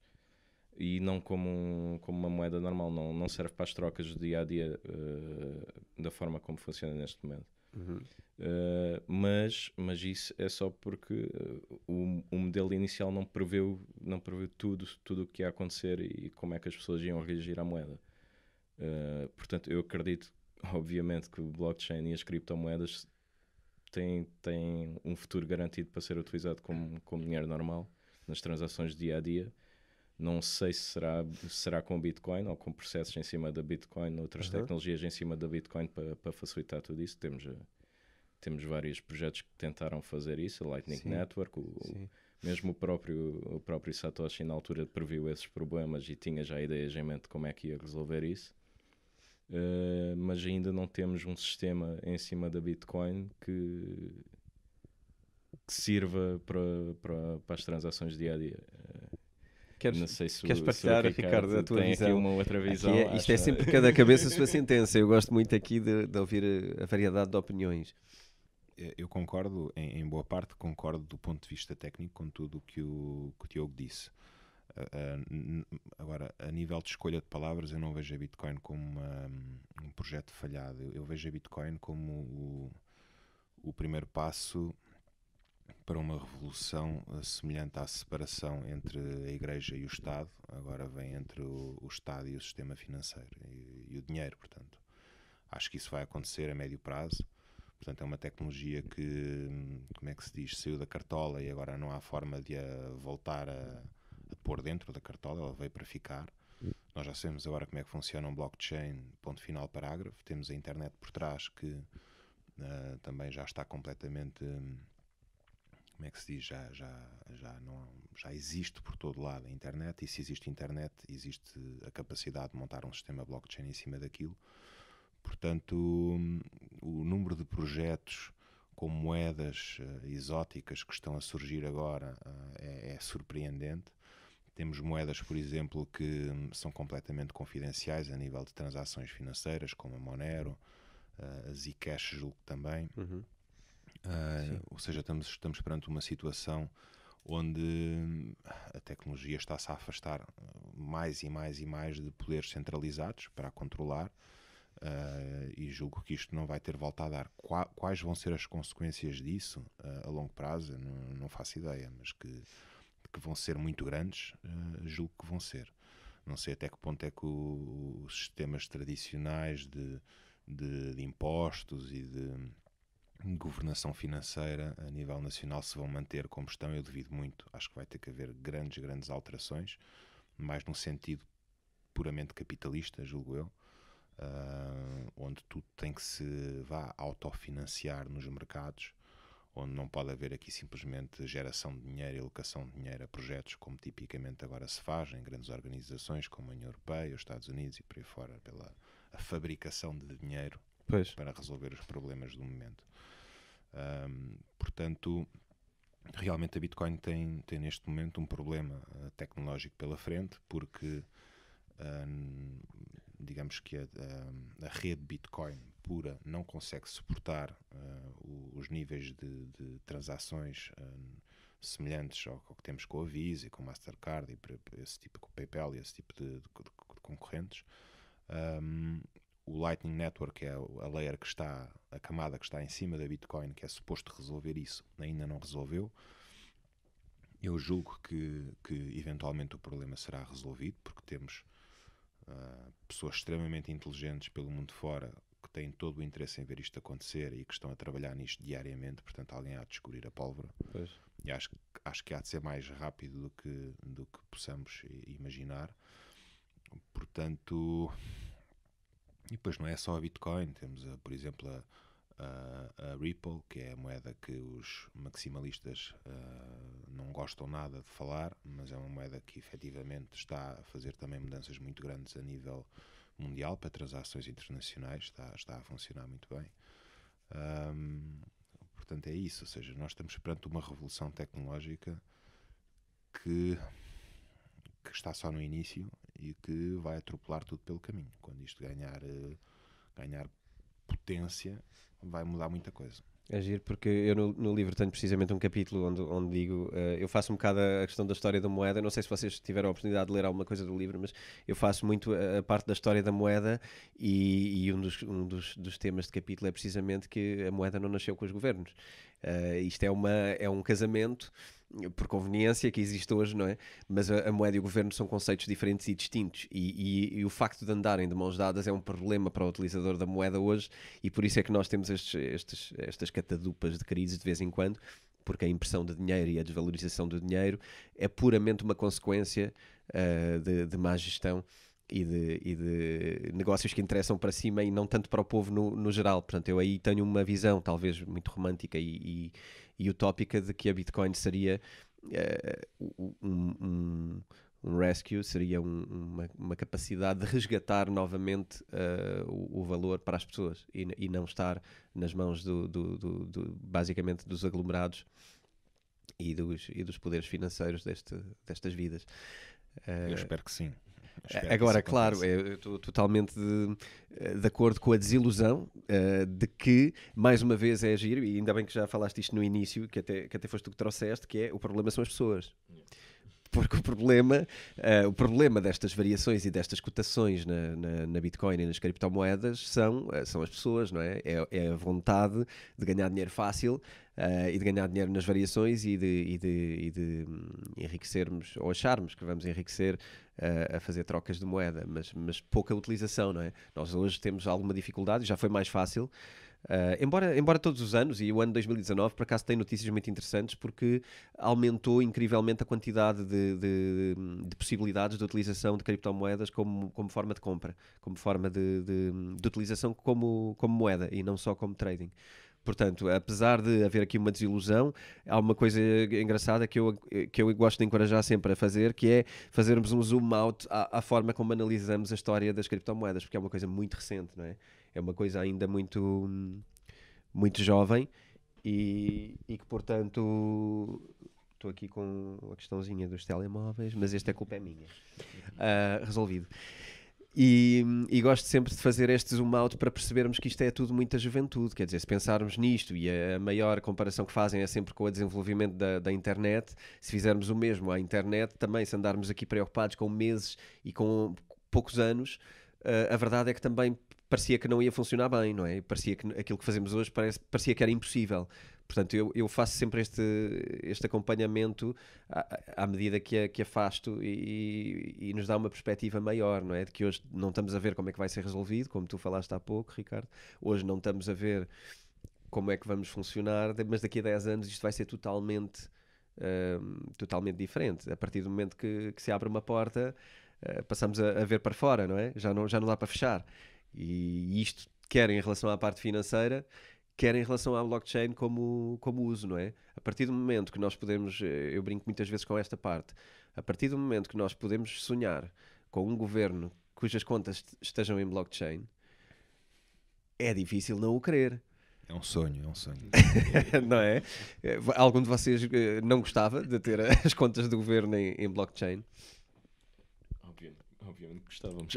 e não como, um, como uma moeda normal, não, não serve para as trocas do dia a dia uh, da forma como funciona neste momento. Uhum. Eh, mas, mas isso é só porque eh, o, o modelo inicial não preveu, não preveu tudo, tudo o que ia acontecer e como é que as pessoas iam reagir à moeda. Uh, portanto, eu acredito, obviamente, que o blockchain e as criptomoedas têm, têm um futuro garantido para ser utilizado como, como dinheiro normal nas transações dia a dia não sei se será, será com Bitcoin ou com processos em cima da Bitcoin, outras uhum. tecnologias em cima da Bitcoin para, para facilitar tudo isso. Temos, eh, temos vários projetos que tentaram fazer isso, a Lightning Sim. Network, o, o, mesmo o próprio, o próprio Satoshi na altura previu esses problemas e tinha já ideias em mente de como é que ia resolver isso. Uh, mas ainda não temos um sistema em cima da Bitcoin que, que sirva para, para, para as transações dia a dia. Queres, não sei se queres partilhar, se Ricardo, Ricardo, a tua tem visão? aqui uma outra é- visão. É, isto é sempre cada cabeça a sua sentença. Eu gosto muito aqui de, de ouvir a variedade de opiniões. Eu concordo, em, em, boa parte, concordo do ponto de vista técnico com tudo o que o, que o Tiago disse. Uh, uh, agora, a nível de escolha de palavras, eu não vejo a Bitcoin como uma, um projeto falhado. Eu, eu vejo a Bitcoin como o, o primeiro passo para uma revolução eh, semelhante à separação entre a Igreja e o Estado, agora vem entre o, o Estado e o sistema financeiro e, e, o dinheiro, portanto. Acho que isso vai acontecer a médio prazo. Portanto, é uma tecnologia que, hum, como é que se diz, saiu da cartola e agora não há forma de a voltar a, a pôr dentro da cartola, ela veio para ficar. Nós já sabemos agora como é que funciona um blockchain, ponto final, parágrafo. Temos a internet por trás que uh, também já está completamente. Hum, como é que se diz, já, já, já, não, já existe por todo lado a internet, e se existe internet, existe a capacidade de montar um sistema blockchain em cima daquilo. Portanto, hum, o número de projetos com moedas uh, exóticas que estão a surgir agora uh, é, é, surpreendente. Temos moedas, por exemplo, que hum, são completamente confidenciais a nível de transações financeiras, como a Monero, uh, a Zcash, julgo também. Uhum. Ah, ou seja, estamos, estamos perante uma situação onde ah, a tecnologia está-se a afastar mais e mais e mais de poderes centralizados para controlar. Uh, e julgo que isto não vai ter volta a dar. Qua, quais vão ser as consequências disso uh, a longo prazo? Não, não, faço ideia, mas que, que vão ser muito grandes, uh, julgo que vão ser. Não sei até que ponto é que os sistemas tradicionais de, de, de impostos e de governação financeira a nível nacional se vão manter como estão, eu devido muito. Acho que vai ter que haver grandes, grandes alterações, mais num sentido puramente capitalista, julgo eu, uh, onde tudo tem que se vá autofinanciar nos mercados, onde não pode haver aqui simplesmente geração de dinheiro e locação de dinheiro a projetos como tipicamente agora se faz em grandes organizações como a União Europeia, os Estados Unidos e por aí fora, pela fabricação de dinheiro pois. para resolver os problemas do momento. Um, portanto, realmente a Bitcoin tem, tem neste momento um problema eh, tecnológico pela frente, porque digamos que a, a, a, rede Bitcoin pura não consegue suportar uh, os níveis de, de transações uh, semelhantes ao, ao, que temos com a Visa e com a Mastercard e esse tipo, com o PayPal e esse tipo de, de, de concorrentes. Um, o Lightning Network, que é a layer que está, a camada que está em cima da Bitcoin, que é suposto resolver isso, ainda não resolveu. Eu julgo que, que eventualmente o problema será resolvido, porque temos uh, pessoas extremamente inteligentes pelo mundo fora que têm todo o interesse em ver isto acontecer e que estão a trabalhar nisto diariamente, portanto alguém há de descobrir a pólvora. Pois. E acho, acho que há de ser mais rápido do que, do que possamos imaginar. Portanto, e depois não é só a Bitcoin, temos, por exemplo, a, a, a Ripple, que é a moeda que os maximalistas uh, não gostam nada de falar, mas é uma moeda que efetivamente está a fazer também mudanças muito grandes a nível mundial para transações internacionais, está, está a funcionar muito bem. Um, portanto, é isso, ou seja, nós estamos perante uma revolução tecnológica que, que está só no início e que vai atropelar tudo pelo caminho. Quando isto ganhar, eh, ganhar potência, vai mudar muita coisa. Agir, é porque eu no, no, livro tenho precisamente um capítulo onde, onde digo, uh, eu faço um bocado a questão da história da moeda, não sei se vocês tiveram a oportunidade de ler alguma coisa do livro, mas eu faço muito a, a parte da história da moeda e, e um, dos, um dos, dos, temas de capítulo é precisamente que a moeda não nasceu com os governos. Uh, isto é, uma, é um casamento por conveniência que existe hoje, não é? Mas a, a moeda e o governo são conceitos diferentes e distintos, e, e, e, o facto de andarem de mãos dadas é um problema para o utilizador da moeda hoje, e por isso é que nós temos estes, estes, estas catadupas de crises de vez em quando, porque a impressão de dinheiro e a desvalorização do dinheiro é puramente uma consequência uh, de, de má gestão e de, e de negócios que interessam para cima e não tanto para o povo no, no geral. Portanto, eu aí tenho uma visão, talvez muito romântica e, e, e utópica, de que a Bitcoin seria uh, um, um, um, rescue, seria um, uma, uma, capacidade de resgatar novamente uh, o, o, valor para as pessoas e, e não estar nas mãos do, do, do, do basicamente dos aglomerados. E dos, e dos poderes financeiros deste, destas vidas. Uh, eu eh, espero que sim. Agora, claro, eu estou totalmente de, eh, de, acordo com a desilusão uh, de que, mais uma vez, é agir, e ainda bem que já falaste isto no início, que até, que até foste tu que trouxeste, que é o problema são as pessoas. Yeah. Porque o problema, uh, o problema destas variações e destas cotações na, na, na Bitcoin e nas criptomoedas são, uh, são as pessoas, não é? é? é? a vontade de ganhar dinheiro fácil uh, e de ganhar dinheiro nas variações e de, e de, e de hum, enriquecermos ou acharmos que vamos enriquecer a fazer trocas de moeda, mas, mas pouca utilização, não é? Nós hoje temos alguma dificuldade, já foi mais fácil Uh, embora, embora todos os anos, e o ano 2019 por acaso tem notícias muito interessantes porque aumentou incrivelmente a quantidade de, de, de possibilidades de utilização de criptomoedas como, como forma de compra, como forma de, de utilização como, como moeda e não só como trading. Portanto, apesar de haver aqui uma desilusão, há uma coisa engraçada que eu, que eu gosto de encorajar sempre a fazer, que é fazermos um zoom out à, à forma como analisamos a história das criptomoedas, porque é uma coisa muito recente, não é? é uma coisa ainda muito, muito jovem e, e que, portanto, estou aqui com a questãozinha dos telemóveis, mas esta culpa é minha. Uh, resolvido. E, e, gosto sempre de fazer este zoom out para percebermos que isto é tudo muita juventude. Quer dizer, se pensarmos nisto e a maior comparação que fazem é sempre com o desenvolvimento da, da internet, se fizermos o mesmo à internet, também se andarmos aqui preocupados com meses e com poucos anos, uh, a verdade é que também parecia que não ia funcionar bem, não é? Parecia que aquilo que fazemos hoje parece, parecia que era impossível. Portanto, eu, eu faço sempre este, este acompanhamento à, à medida que, a, que afasto e, e, nos dá uma perspectiva maior, não é? De que hoje não estamos a ver como é que vai ser resolvido, como tu falaste há pouco, Ricardo. Hoje não estamos a ver como é que vamos funcionar, mas daqui a 10 anos isto vai ser totalmente, uh, totalmente diferente. A partir do momento que, que se abre uma porta, uh, passamos a, a, ver para fora, não é? Já não, já não dá para fechar. E isto, quer em relação à parte financeira, quer em relação à blockchain como, como uso, não é? A partir do momento que nós podemos, eh, eu brinco muitas vezes com esta parte, a partir do momento que nós podemos sonhar com um governo cujas contas estejam em blockchain, é difícil não o crer. É um sonho, é um sonho. não é? Eh, algum de vocês eh, não gostava de ter as contas do governo em, em blockchain? Obviamente gostávamos.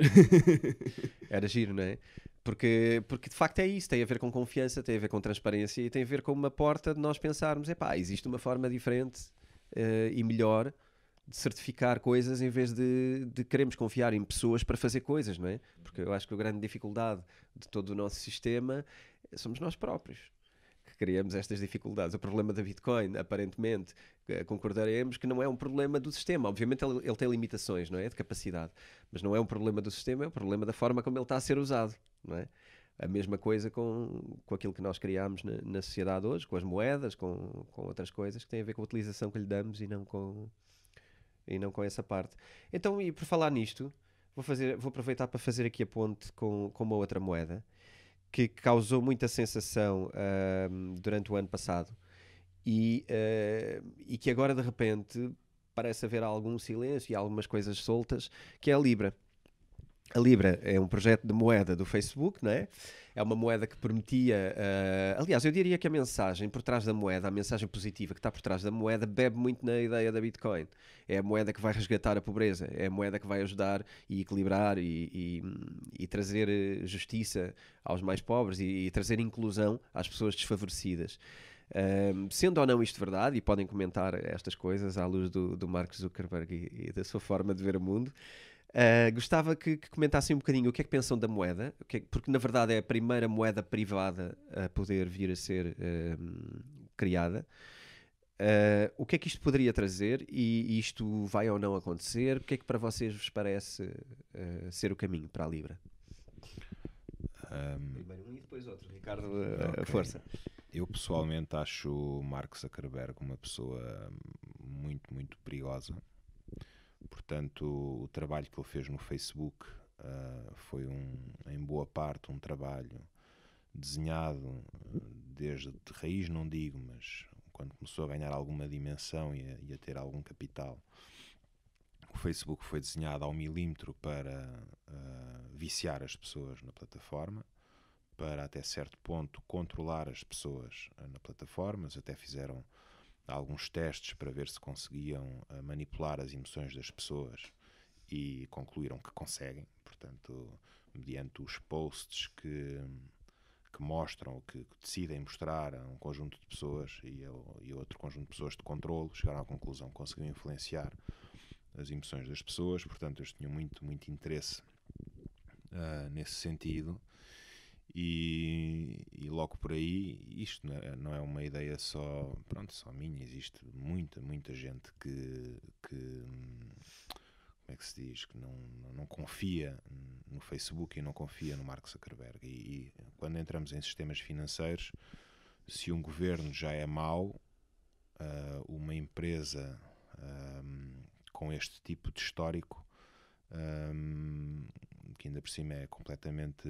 Era giro, não é? Porque, porque de facto é isso, tem a ver com confiança, tem a ver com transparência e tem a ver com uma porta de nós pensarmos: epá, existe uma forma diferente uh, e melhor de certificar coisas em vez de, de queremos confiar em pessoas para fazer coisas, não é? Porque eu acho que a grande dificuldade de todo o nosso sistema somos nós próprios criamos estas dificuldades. O problema da Bitcoin, aparentemente, eh, concordaremos que não é um problema do sistema. Obviamente ele, ele tem limitações, não é? De capacidade. Mas não é um problema do sistema, é um problema da forma como ele está a ser usado, não é? a mesma coisa com, com aquilo que nós criámos na, na, sociedade hoje, com as moedas, com, com outras coisas que têm a ver com a utilização que lhe damos e não com, e não com essa parte. Então, e por falar nisto, vou, fazer, vou aproveitar para fazer aqui a ponte com, com uma outra moeda que causou muita sensação uh, durante o ano passado e, uh, e que agora de repente parece haver algum silêncio e algumas coisas soltas, que é a Libra. A Libra é um projeto de moeda do Facebook, não é? É uma moeda que permitia. Uh, aliás, eu diria que a mensagem por trás da moeda, a mensagem positiva que está por trás da moeda, bebe muito na ideia da Bitcoin. É a moeda que vai resgatar a pobreza, é a moeda que vai ajudar e equilibrar e, e, e trazer eh, justiça aos mais pobres e, e trazer inclusão às pessoas desfavorecidas. Um, sendo ou não isto verdade, e podem comentar estas coisas à luz do, do Mark Zuckerberg e, e da sua forma de ver o mundo, Uh, gostava que, que, comentassem um bocadinho o que é que pensam da moeda, é que, porque na verdade é a primeira moeda privada a poder vir a ser uh, criada. Uh, o que é que isto poderia trazer e isto vai ou não acontecer? O que é que para vocês vos parece ah, ser o caminho para a Libra? Um, Primeiro um e depois outro. Ricardo, okay. força. Eu pessoalmente acho o Mark Zuckerberg uma pessoa muito, muito perigosa Portanto, o, trabalho que ele fez no Facebook uh, foi, um, em boa parte, um trabalho desenhado ah, desde de raiz, não digo, mas quando começou a ganhar alguma dimensão e a, e a ter algum capital. O Facebook foi desenhado ao milímetro para uh, viciar as pessoas na plataforma, para até certo ponto controlar as pessoas na plataforma. Eles até fizeram alguns testes para ver se conseguiam eh, manipular as emoções das pessoas e concluíram que conseguem, portanto, mediante os posts que, que mostram, que, decidem mostrar a um conjunto de pessoas e a, e outro conjunto de pessoas de controle, chegaram à conclusão que conseguiam influenciar as emoções das pessoas, portanto, eles tinham muito, muito interesse uh, nesse sentido e, e, logo por aí isto é, não é uma ideia só pronto só minha existe muita muita gente que, que como é que se diz que não, não confia no Facebook e não confia no Mark Zuckerberg e, e quando entramos em sistemas financeiros se um governo já é mau ah, uma empresa ah, com este tipo de histórico ah, que ainda por cima é completamente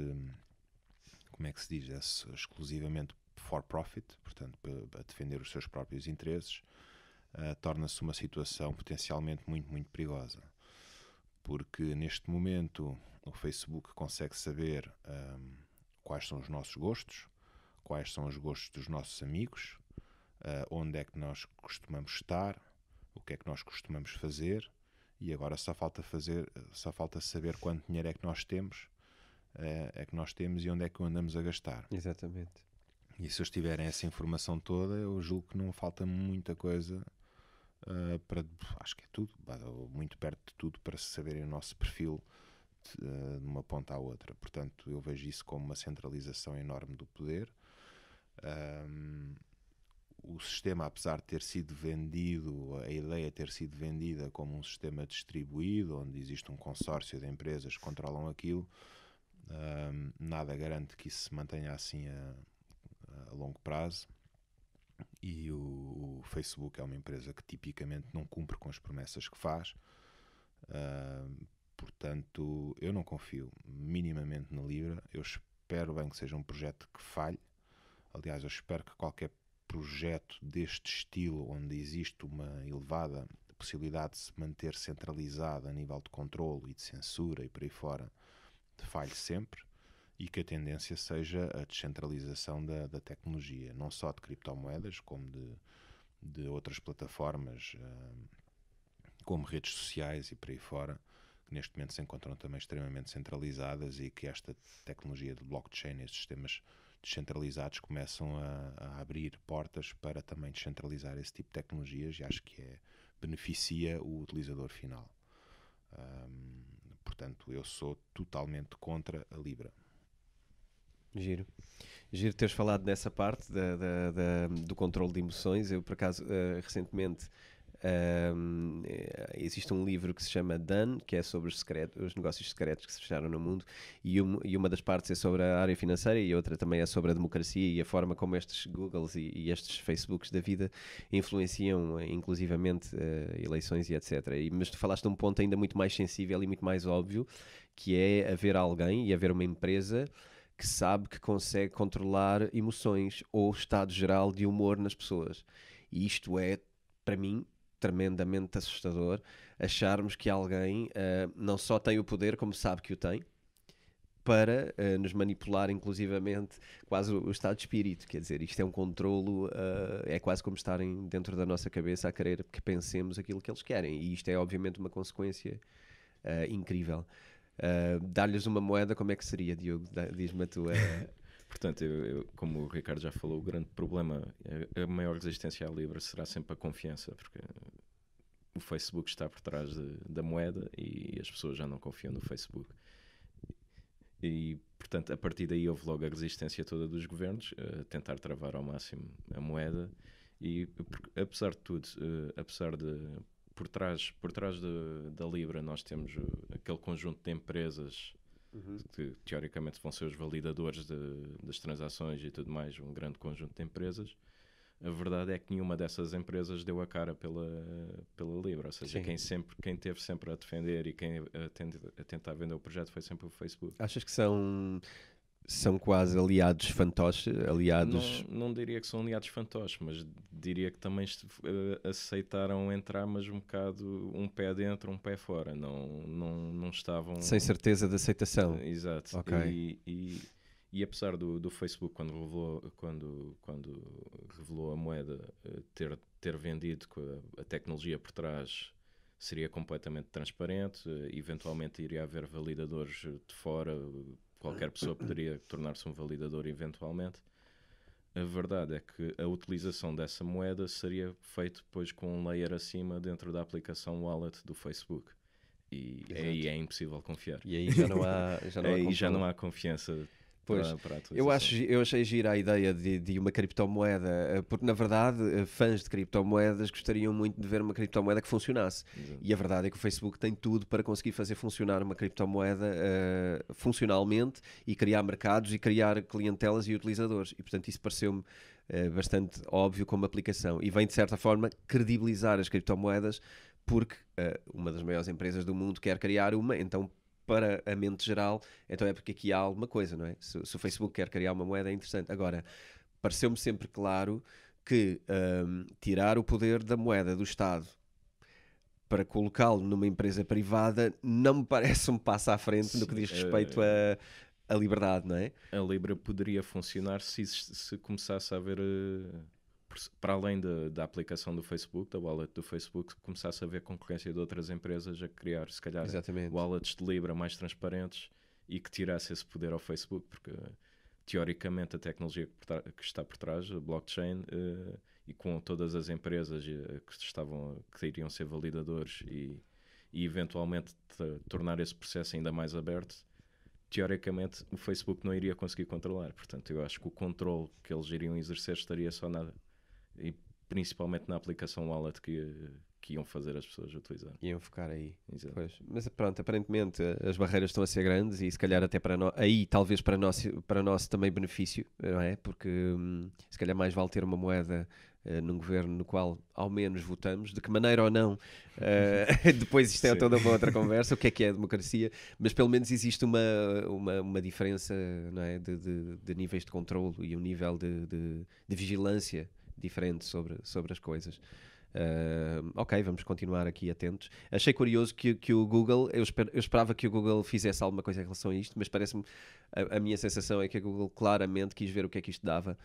como é que se diz, é exclusivamente for profit, portanto, a defender os seus próprios interesses, uh, torna-se uma situação potencialmente muito, muito perigosa. Porque neste momento o Facebook consegue saber um, ehm, quais são os nossos gostos, quais são os gostos dos nossos amigos, uh, onde é que nós costumamos estar, o que é que nós costumamos fazer, e agora só falta fazer, só falta saber quanto dinheiro é que nós temos é, é que nós temos e onde é que andamos a gastar. Exatamente. E se eles tiverem essa informação toda, eu julgo que não falta muita coisa uh, para. Acho que é tudo, muito perto de tudo, para se saberem o nosso perfil de, uh, de uma ponta à outra. Portanto, eu vejo isso como uma centralização enorme do poder. Um, o sistema, apesar de ter sido vendido, a ideia ter sido vendida como um sistema distribuído, onde existe um consórcio de empresas que controlam aquilo, nada garante que isso se mantenha assim a, a longo prazo. E o, o, Facebook é uma empresa que tipicamente não cumpre com as promessas que faz. Uh, portanto, eu não confio minimamente na Libra. Eu espero bem que seja um projeto que falhe. Aliás, eu espero que qualquer projeto deste estilo, onde existe uma elevada possibilidade de se manter centralizado a nível de controlo e de censura e por aí fora, falhe sempre e que a tendência seja a descentralização da, da tecnologia, não só de criptomoedas, como de, de outras plataformas, ah, como redes sociais e por aí fora, que neste momento se encontram também extremamente centralizadas e que esta tecnologia de blockchain, e sistemas descentralizados, começam a, a abrir portas para também descentralizar esse tipo de tecnologias e acho que é, beneficia o utilizador final. Um, ah, Portanto, eu sou totalmente contra a Libra. Giro. Giro teres falado nessa parte da, da, da, do controle de emoções. Eu, por acaso, uh, recentemente um, eh, existe um livro que se chama Dan, que é sobre os, secretos, os negócios secretos que se fecharam no mundo, e, um, e, uma das partes é sobre a área financeira e outra também é sobre a democracia e a forma como estes Googles e, e estes Facebooks da vida influenciam, eh, inclusivamente, uh, eleições e etc. E, mas tu falaste de um ponto ainda muito mais sensível e muito mais óbvio, que é haver alguém e haver uma empresa que sabe que consegue controlar emoções ou estado geral de humor nas pessoas. E isto é, para mim, tremendamente assustador acharmos que alguém uh, não só tem o poder, como sabe que o tem, para uh, nos manipular, inclusivamente, quase o, estado de espírito. Quer dizer, isto é um controlo, uh, é quase como estarem dentro da nossa cabeça a querer que pensemos aquilo que eles querem. E isto é, obviamente, uma consequência incrível. Dar-lhes uma moeda, como é que seria, Diogo? Diz-me a tua. Portanto, eu, eu, como o Ricardo já falou, o grande problema, a maior resistência à Libra será sempre a confiança, porque o Facebook está por trás de, da moeda e as pessoas já não confiam no Facebook. E, portanto, a partir daí houve logo a resistência toda dos governos a tentar travar ao máximo a moeda. E, apesar de tudo, eh, apesar de por trás, por trás de, da Libra, nós temos aquele conjunto de empresas uhum. que teoricamente vão ser os validadores de, das transações e tudo mais, um grande conjunto de empresas. A verdade é que nenhuma dessas empresas deu a cara pela, pela Libra, ou seja, quem, sempre, quem teve sempre a defender e quem a, a tentar vender o projeto foi sempre o Facebook. Achas que são são quase aliados fantoches, aliados... Não, não, diria que são aliados fantoches, mas diria que também eh, aceitaram entrar, mas um bocado um pé dentro, um pé fora, não, não, não estavam... Sem certeza de aceitação. Exato. Okay. E, e, e, apesar do, do Facebook, quando revelou, quando, quando revelou a moeda, eh, ter, ter vendido com a, a tecnologia por trás seria completamente transparente, eh, eventualmente iria haver validadores de fora qualquer pessoa poderia tornar-se um validador eventualmente. A verdade é que a utilização dessa moeda seria feita depois com um layer acima dentro da aplicação Wallet do Facebook. E Exato. aí é impossível confiar. E aí já não há, já não há, já não há confiança Pois, para, para eu, acho, eu achei gira a ideia de, de, uma criptomoeda, eh, porque na verdade eh, fãs de criptomoedas gostariam muito de ver uma criptomoeda que funcionasse. Exato. E a verdade é que o Facebook tem tudo para conseguir fazer funcionar uma criptomoeda uh, funcionalmente e criar mercados e criar clientelas e utilizadores. E portanto isso pareceu-me uh, bastante óbvio como aplicação. E vem de certa forma credibilizar as criptomoedas porque uh, uma das maiores empresas do mundo quer criar uma, então para a mente geral, então é porque aqui há alguma coisa, não é? Se, se o Facebook quer criar uma moeda é interessante. Agora, pareceu-me sempre claro que um, tirar o poder da moeda do Estado para colocá-lo numa empresa privada não me parece um passo à frente Sim, no que diz respeito à é, a, a liberdade, não é? A Libra poderia funcionar se, se começasse a haver. Uh para além de, da aplicação do Facebook, da wallet do Facebook, começasse a haver concorrência de outras empresas a criar, se calhar, Exatamente. wallets de Libra mais transparentes e que tirasse esse poder ao Facebook, porque teoricamente a tecnologia que, que está por trás, a blockchain, uh, e com todas as empresas eh, que estavam, que iriam ser validadores e, e eventualmente tornar esse processo ainda mais aberto, teoricamente o Facebook não iria conseguir controlar. Portanto, eu acho que o controle que eles iriam exercer estaria só na, e principalmente na aplicação wallet que, que iam fazer as pessoas utilizar. Iam focar aí. Mas pronto, aparentemente eh, as barreiras estão a ser grandes e se calhar até para nós, aí talvez para nós para nosso também benefício, não é? Porque hum, se calhar mais vale ter uma moeda eh, num governo no qual ao menos votamos, de que maneira ou não, uh, depois isto é Sim. toda uma outra conversa, o que é que é a democracia, mas pelo menos existe uma, uma, uma diferença não é? de, de, de níveis de controlo e um nível de, de, de vigilância diferente sobre, sobre as coisas. Uh, ok, vamos continuar aqui atentos. Achei curioso que, que o Google, eu, esper, eu, esperava que o Google fizesse alguma coisa em relação a isto, mas parece-me, a, a, minha sensação é que o Google claramente quis ver o que é que isto dava.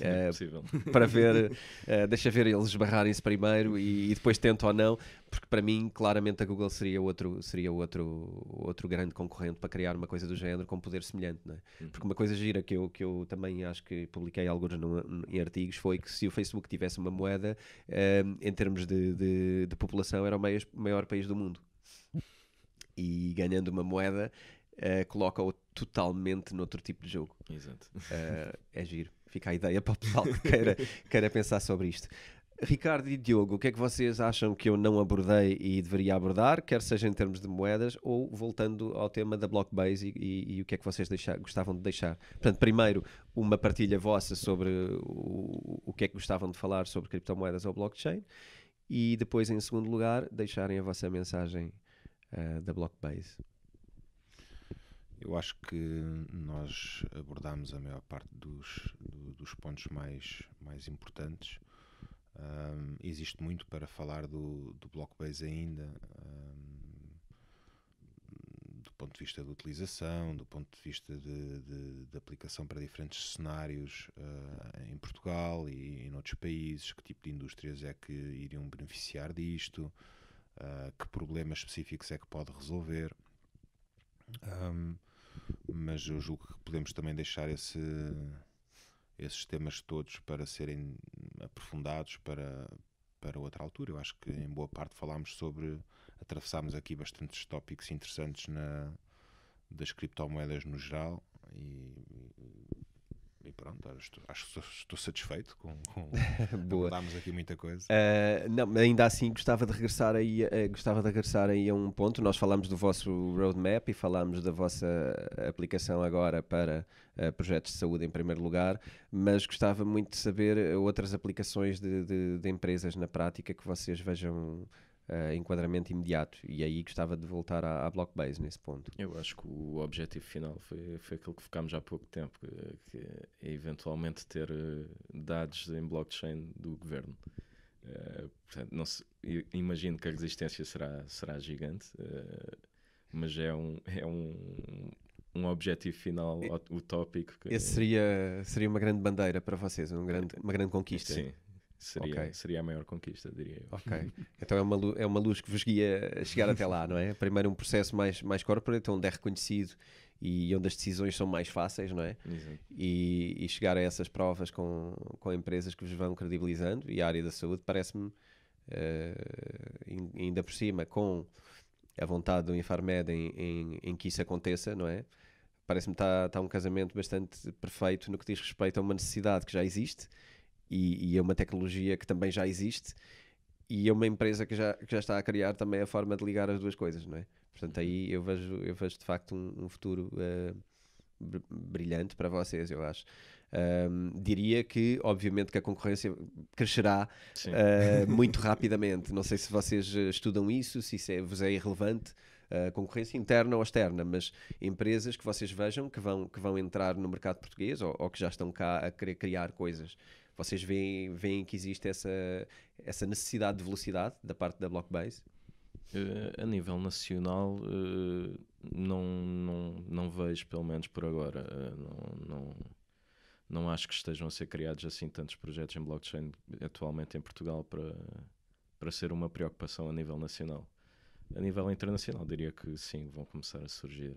É, uh, é possível. Para ver, uh, deixa ver eles esbarrarem-se primeiro e, e, depois tento ou não porque para mim, claramente, a Google seria outro, seria outro, outro grande concorrente para criar uma coisa do género com poder semelhante, não é? Uhum. Porque uma coisa gira que eu, que eu também acho que publiquei alguns no, em artigos foi que se o Facebook tivesse uma moeda, um, ehm, em termos de, de, de, população, era o maior, maior país do mundo. E ganhando uma moeda, uh, coloca-o totalmente noutro tipo de jogo. Exato. Uh, é giro. Fica a ideia para o pessoal que queira, queira pensar sobre isto. Ricardo e Diogo, o que é que vocês acham que eu não abordei e deveria abordar, quer seja em termos de moedas ou voltando ao tema da Blockbase e, e, e o que é que vocês deixar, gostavam de deixar? Portanto, primeiro, uma partilha vossa sobre o, o que é que gostavam de falar sobre criptomoedas ou blockchain e depois, em segundo lugar, deixarem a vossa mensagem uh, da Blockbase. Eu acho que nós abordámos a maior parte dos, do, dos pontos mais, mais importantes. Um, existe muito para falar do, do Blockbase ainda, um, do ponto de vista de utilização, do ponto de vista de, de, de aplicação para diferentes cenários uh, em Portugal e em outros países, que tipo de indústrias é que iriam beneficiar disto, uh, que problemas específicos é que pode resolver. Um, mas eu julgo que podemos também deixar esse esses temas todos para serem aprofundados para, para outra altura. Eu acho que em boa parte falámos sobre, atravessámos aqui bastantes tópicos interessantes na, das criptomoedas no geral e, e pronto, estou, acho que estou satisfeito com, com Boa. mudámos aqui muita coisa. Uh, não, ainda assim gostava de regressar aí, uh, gostava de regressar aí a um ponto. Nós falámos do vosso roadmap e falámos da vossa aplicação agora para uh, projetos de saúde em primeiro lugar, mas gostava muito de saber outras aplicações de, de, de empresas na prática que vocês vejam uh, enquadramento imediato. E aí gostava de voltar à, à Blockbase nesse ponto. Eu acho que o objetivo final foi, foi aquilo que ficámos há pouco tempo, que é eventualmente ter eh, dados em blockchain do governo. Uh, portanto, se, imagino que a resistência será, será gigante, uh, mas é um, é um, um objetivo final utópico. Que... Esse seria, seria uma grande bandeira para vocês, um grande, uma grande conquista. Sim, Seria, okay. seria a maior conquista, diria eu. Ok. Então é uma, luz, é uma luz que vos guia a chegar até lá, não é? Primeiro um processo mais, mais corporate, onde é reconhecido e onde as decisões são mais fáceis, não é? E, e, chegar a essas provas com, com empresas que vos vão credibilizando e a área da saúde parece-me, uh, ainda por cima, com a vontade do Infarmed em, em, em que isso aconteça, não é? Parece-me que está tá um casamento bastante perfeito no que diz respeito a uma necessidade que já existe e, e, é uma tecnologia que também já existe e é uma empresa que já, que já está a criar também a forma de ligar as duas coisas, não é? Portanto, aí uhum. eu vejo, eu vejo de facto um, um futuro uh, brilhante para vocês, eu acho. Um, diria que, obviamente, que a concorrência crescerá uh, muito rapidamente. Não sei se vocês eh, estudam isso, se isso é, vos é irrelevante, uh, concorrência interna ou externa, mas empresas que vocês vejam que vão, que vão entrar no mercado português ou, ou que já estão cá a querer criar coisas vocês veem, veem que existe essa, essa necessidade de velocidade da parte da Blockbase? Uh, a nível nacional, uh, não, não, não vejo, pelo menos por agora. Uh, não, não, não acho que estejam a ser criados assim tantos projetos em blockchain atualmente em Portugal para, para ser uma preocupação a nível nacional. A nível internacional, diria que sim, vão começar a surgir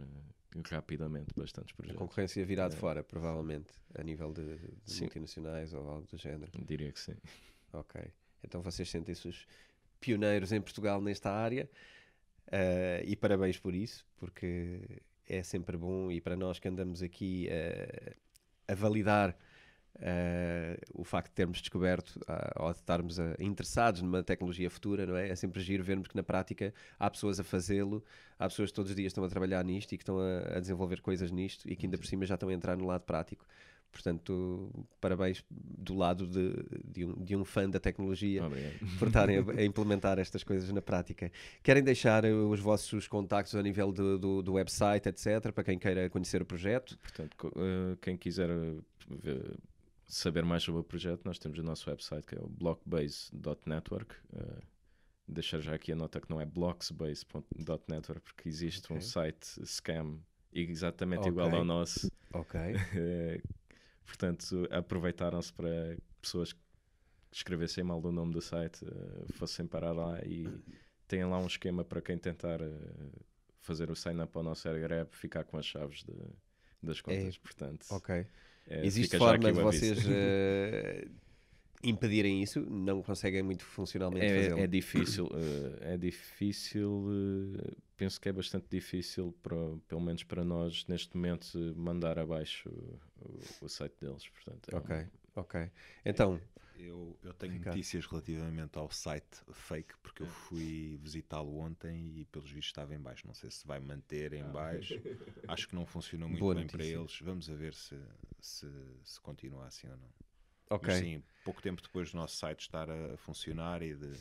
rapidamente bastantes projetos. A concorrência virá de é. fora, provavelmente, a nível de, de multinacionais ou algo do género. Diria que sim. Ok. Então vocês sentem-se os pioneiros em Portugal nesta área uh, e parabéns por isso, porque é sempre bom e para nós que andamos aqui uh, a validar Uh, o facto de termos descoberto uh, ou de estarmos uh, interessados numa tecnologia futura, não é? É sempre giro vermos que na prática há pessoas a fazê-lo, há pessoas que todos os dias estão a trabalhar nisto e que estão a, a desenvolver coisas nisto e que ainda Sim. por uhum. cima já estão a entrar no lado prático. Portanto, parabéns do lado de, de, um, de um fã da tecnologia Obrigado. por estarem a, a, implementar estas coisas na prática. Querem deixar eh, os vossos contactos a nível do, do, do website, etc., para quem queira conhecer o projeto? Portanto, eh, quem quiser ver saber mais sobre o projeto, nós temos o nosso website que é o blockbase.network. Uh, eh, deixar já aqui a nota que não é blocksbase.network, porque existe okay. um site scam exatamente okay. igual ao nosso. Ok. Eh, portanto, aproveitaram-se para pessoas que escrevessem mal o nome do site, uh, fossem parar lá e têm lá um esquema para quem tentar uh, fazer o sign-up ao nosso AirGrab ficar com as chaves de, das é contas. É. Portanto, é, Existe forma de vocês uh, impedirem isso? Não conseguem muito funcionalmente é, fazê É difícil, uh, é difícil, uh, penso que é bastante difícil, para, pelo menos para nós, neste momento, mandar abaixo o, o, site deles. Portanto, é ok, um, ok. Então... Eu, eu tenho Ricardo. notícias relativamente ao site fake, porque eu é. fui visitá-lo ontem e, pelos vistos, estava em baixo. Não sei se vai manter em ah. baixo. Acho que não funcionou muito Boa bem notícia. para eles. Vamos ver se, se, se continua assim ou não. Ok. Mas, sim, pouco tempo depois do nosso site estar a funcionar e de,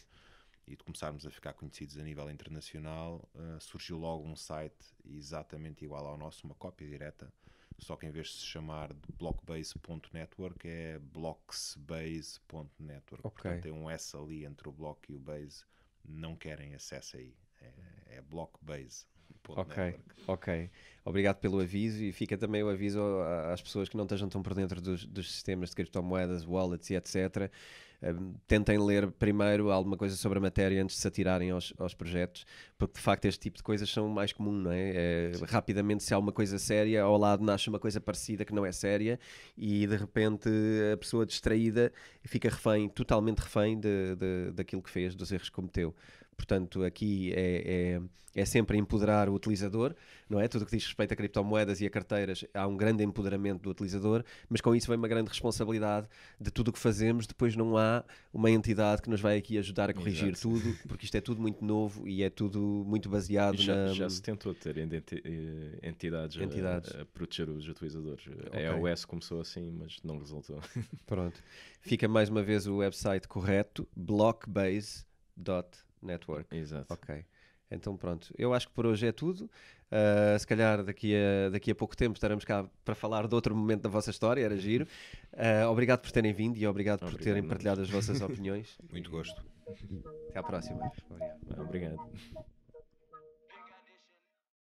e de começarmos a ficar conhecidos a nível internacional, uh, surgiu logo um site exatamente igual ao nosso, uma cópia direta, só que em vez de se chamar de blockbase.network é blocksbase.network. Okay. Portanto, tem um S ali entre o block e o base, não querem acesso aí. É, é blockbase. Ok, ok. Obrigado pelo aviso e fica também o aviso às pessoas que não estejam tão por dentro dos, dos sistemas de criptomoedas, wallets e etc. Hum, tentem ler primeiro alguma coisa sobre a matéria antes de se atirarem aos, aos projetos, porque de facto este tipo de coisas são mais comum, não é? é rapidamente, se há uma coisa séria, ao lado nasce uma coisa parecida que não é séria e de repente a pessoa distraída fica refém, totalmente refém de, de, daquilo que fez, dos erros que cometeu. Portanto, aqui é, é, é sempre empoderar o utilizador, não é? Tudo o que diz respeito a criptomoedas e a carteiras, há um grande empoderamento do utilizador, mas com isso vem uma grande responsabilidade de tudo o que fazemos. Depois não há uma entidade que nos vai aqui ajudar a corrigir Exato. tudo, porque isto é tudo muito novo e é tudo muito baseado já, na. Já se tentou ter entidades, eh, entidades. A, a, proteger os utilizadores. É, okay. A iOS começou assim, mas não resultou. Pronto. Fica mais uma vez o website correto, blockbase.com Network. Exato. Ok. Então pronto, eu acho que por hoje é tudo. Uh, se calhar daqui a, daqui a pouco tempo estaremos cá para falar de outro momento da vossa história, era giro. Uh, obrigado por terem vindo e obrigado, obrigado por terem partilhado as vossas opiniões. Muito gosto. Até à próxima. Obrigado. obrigado.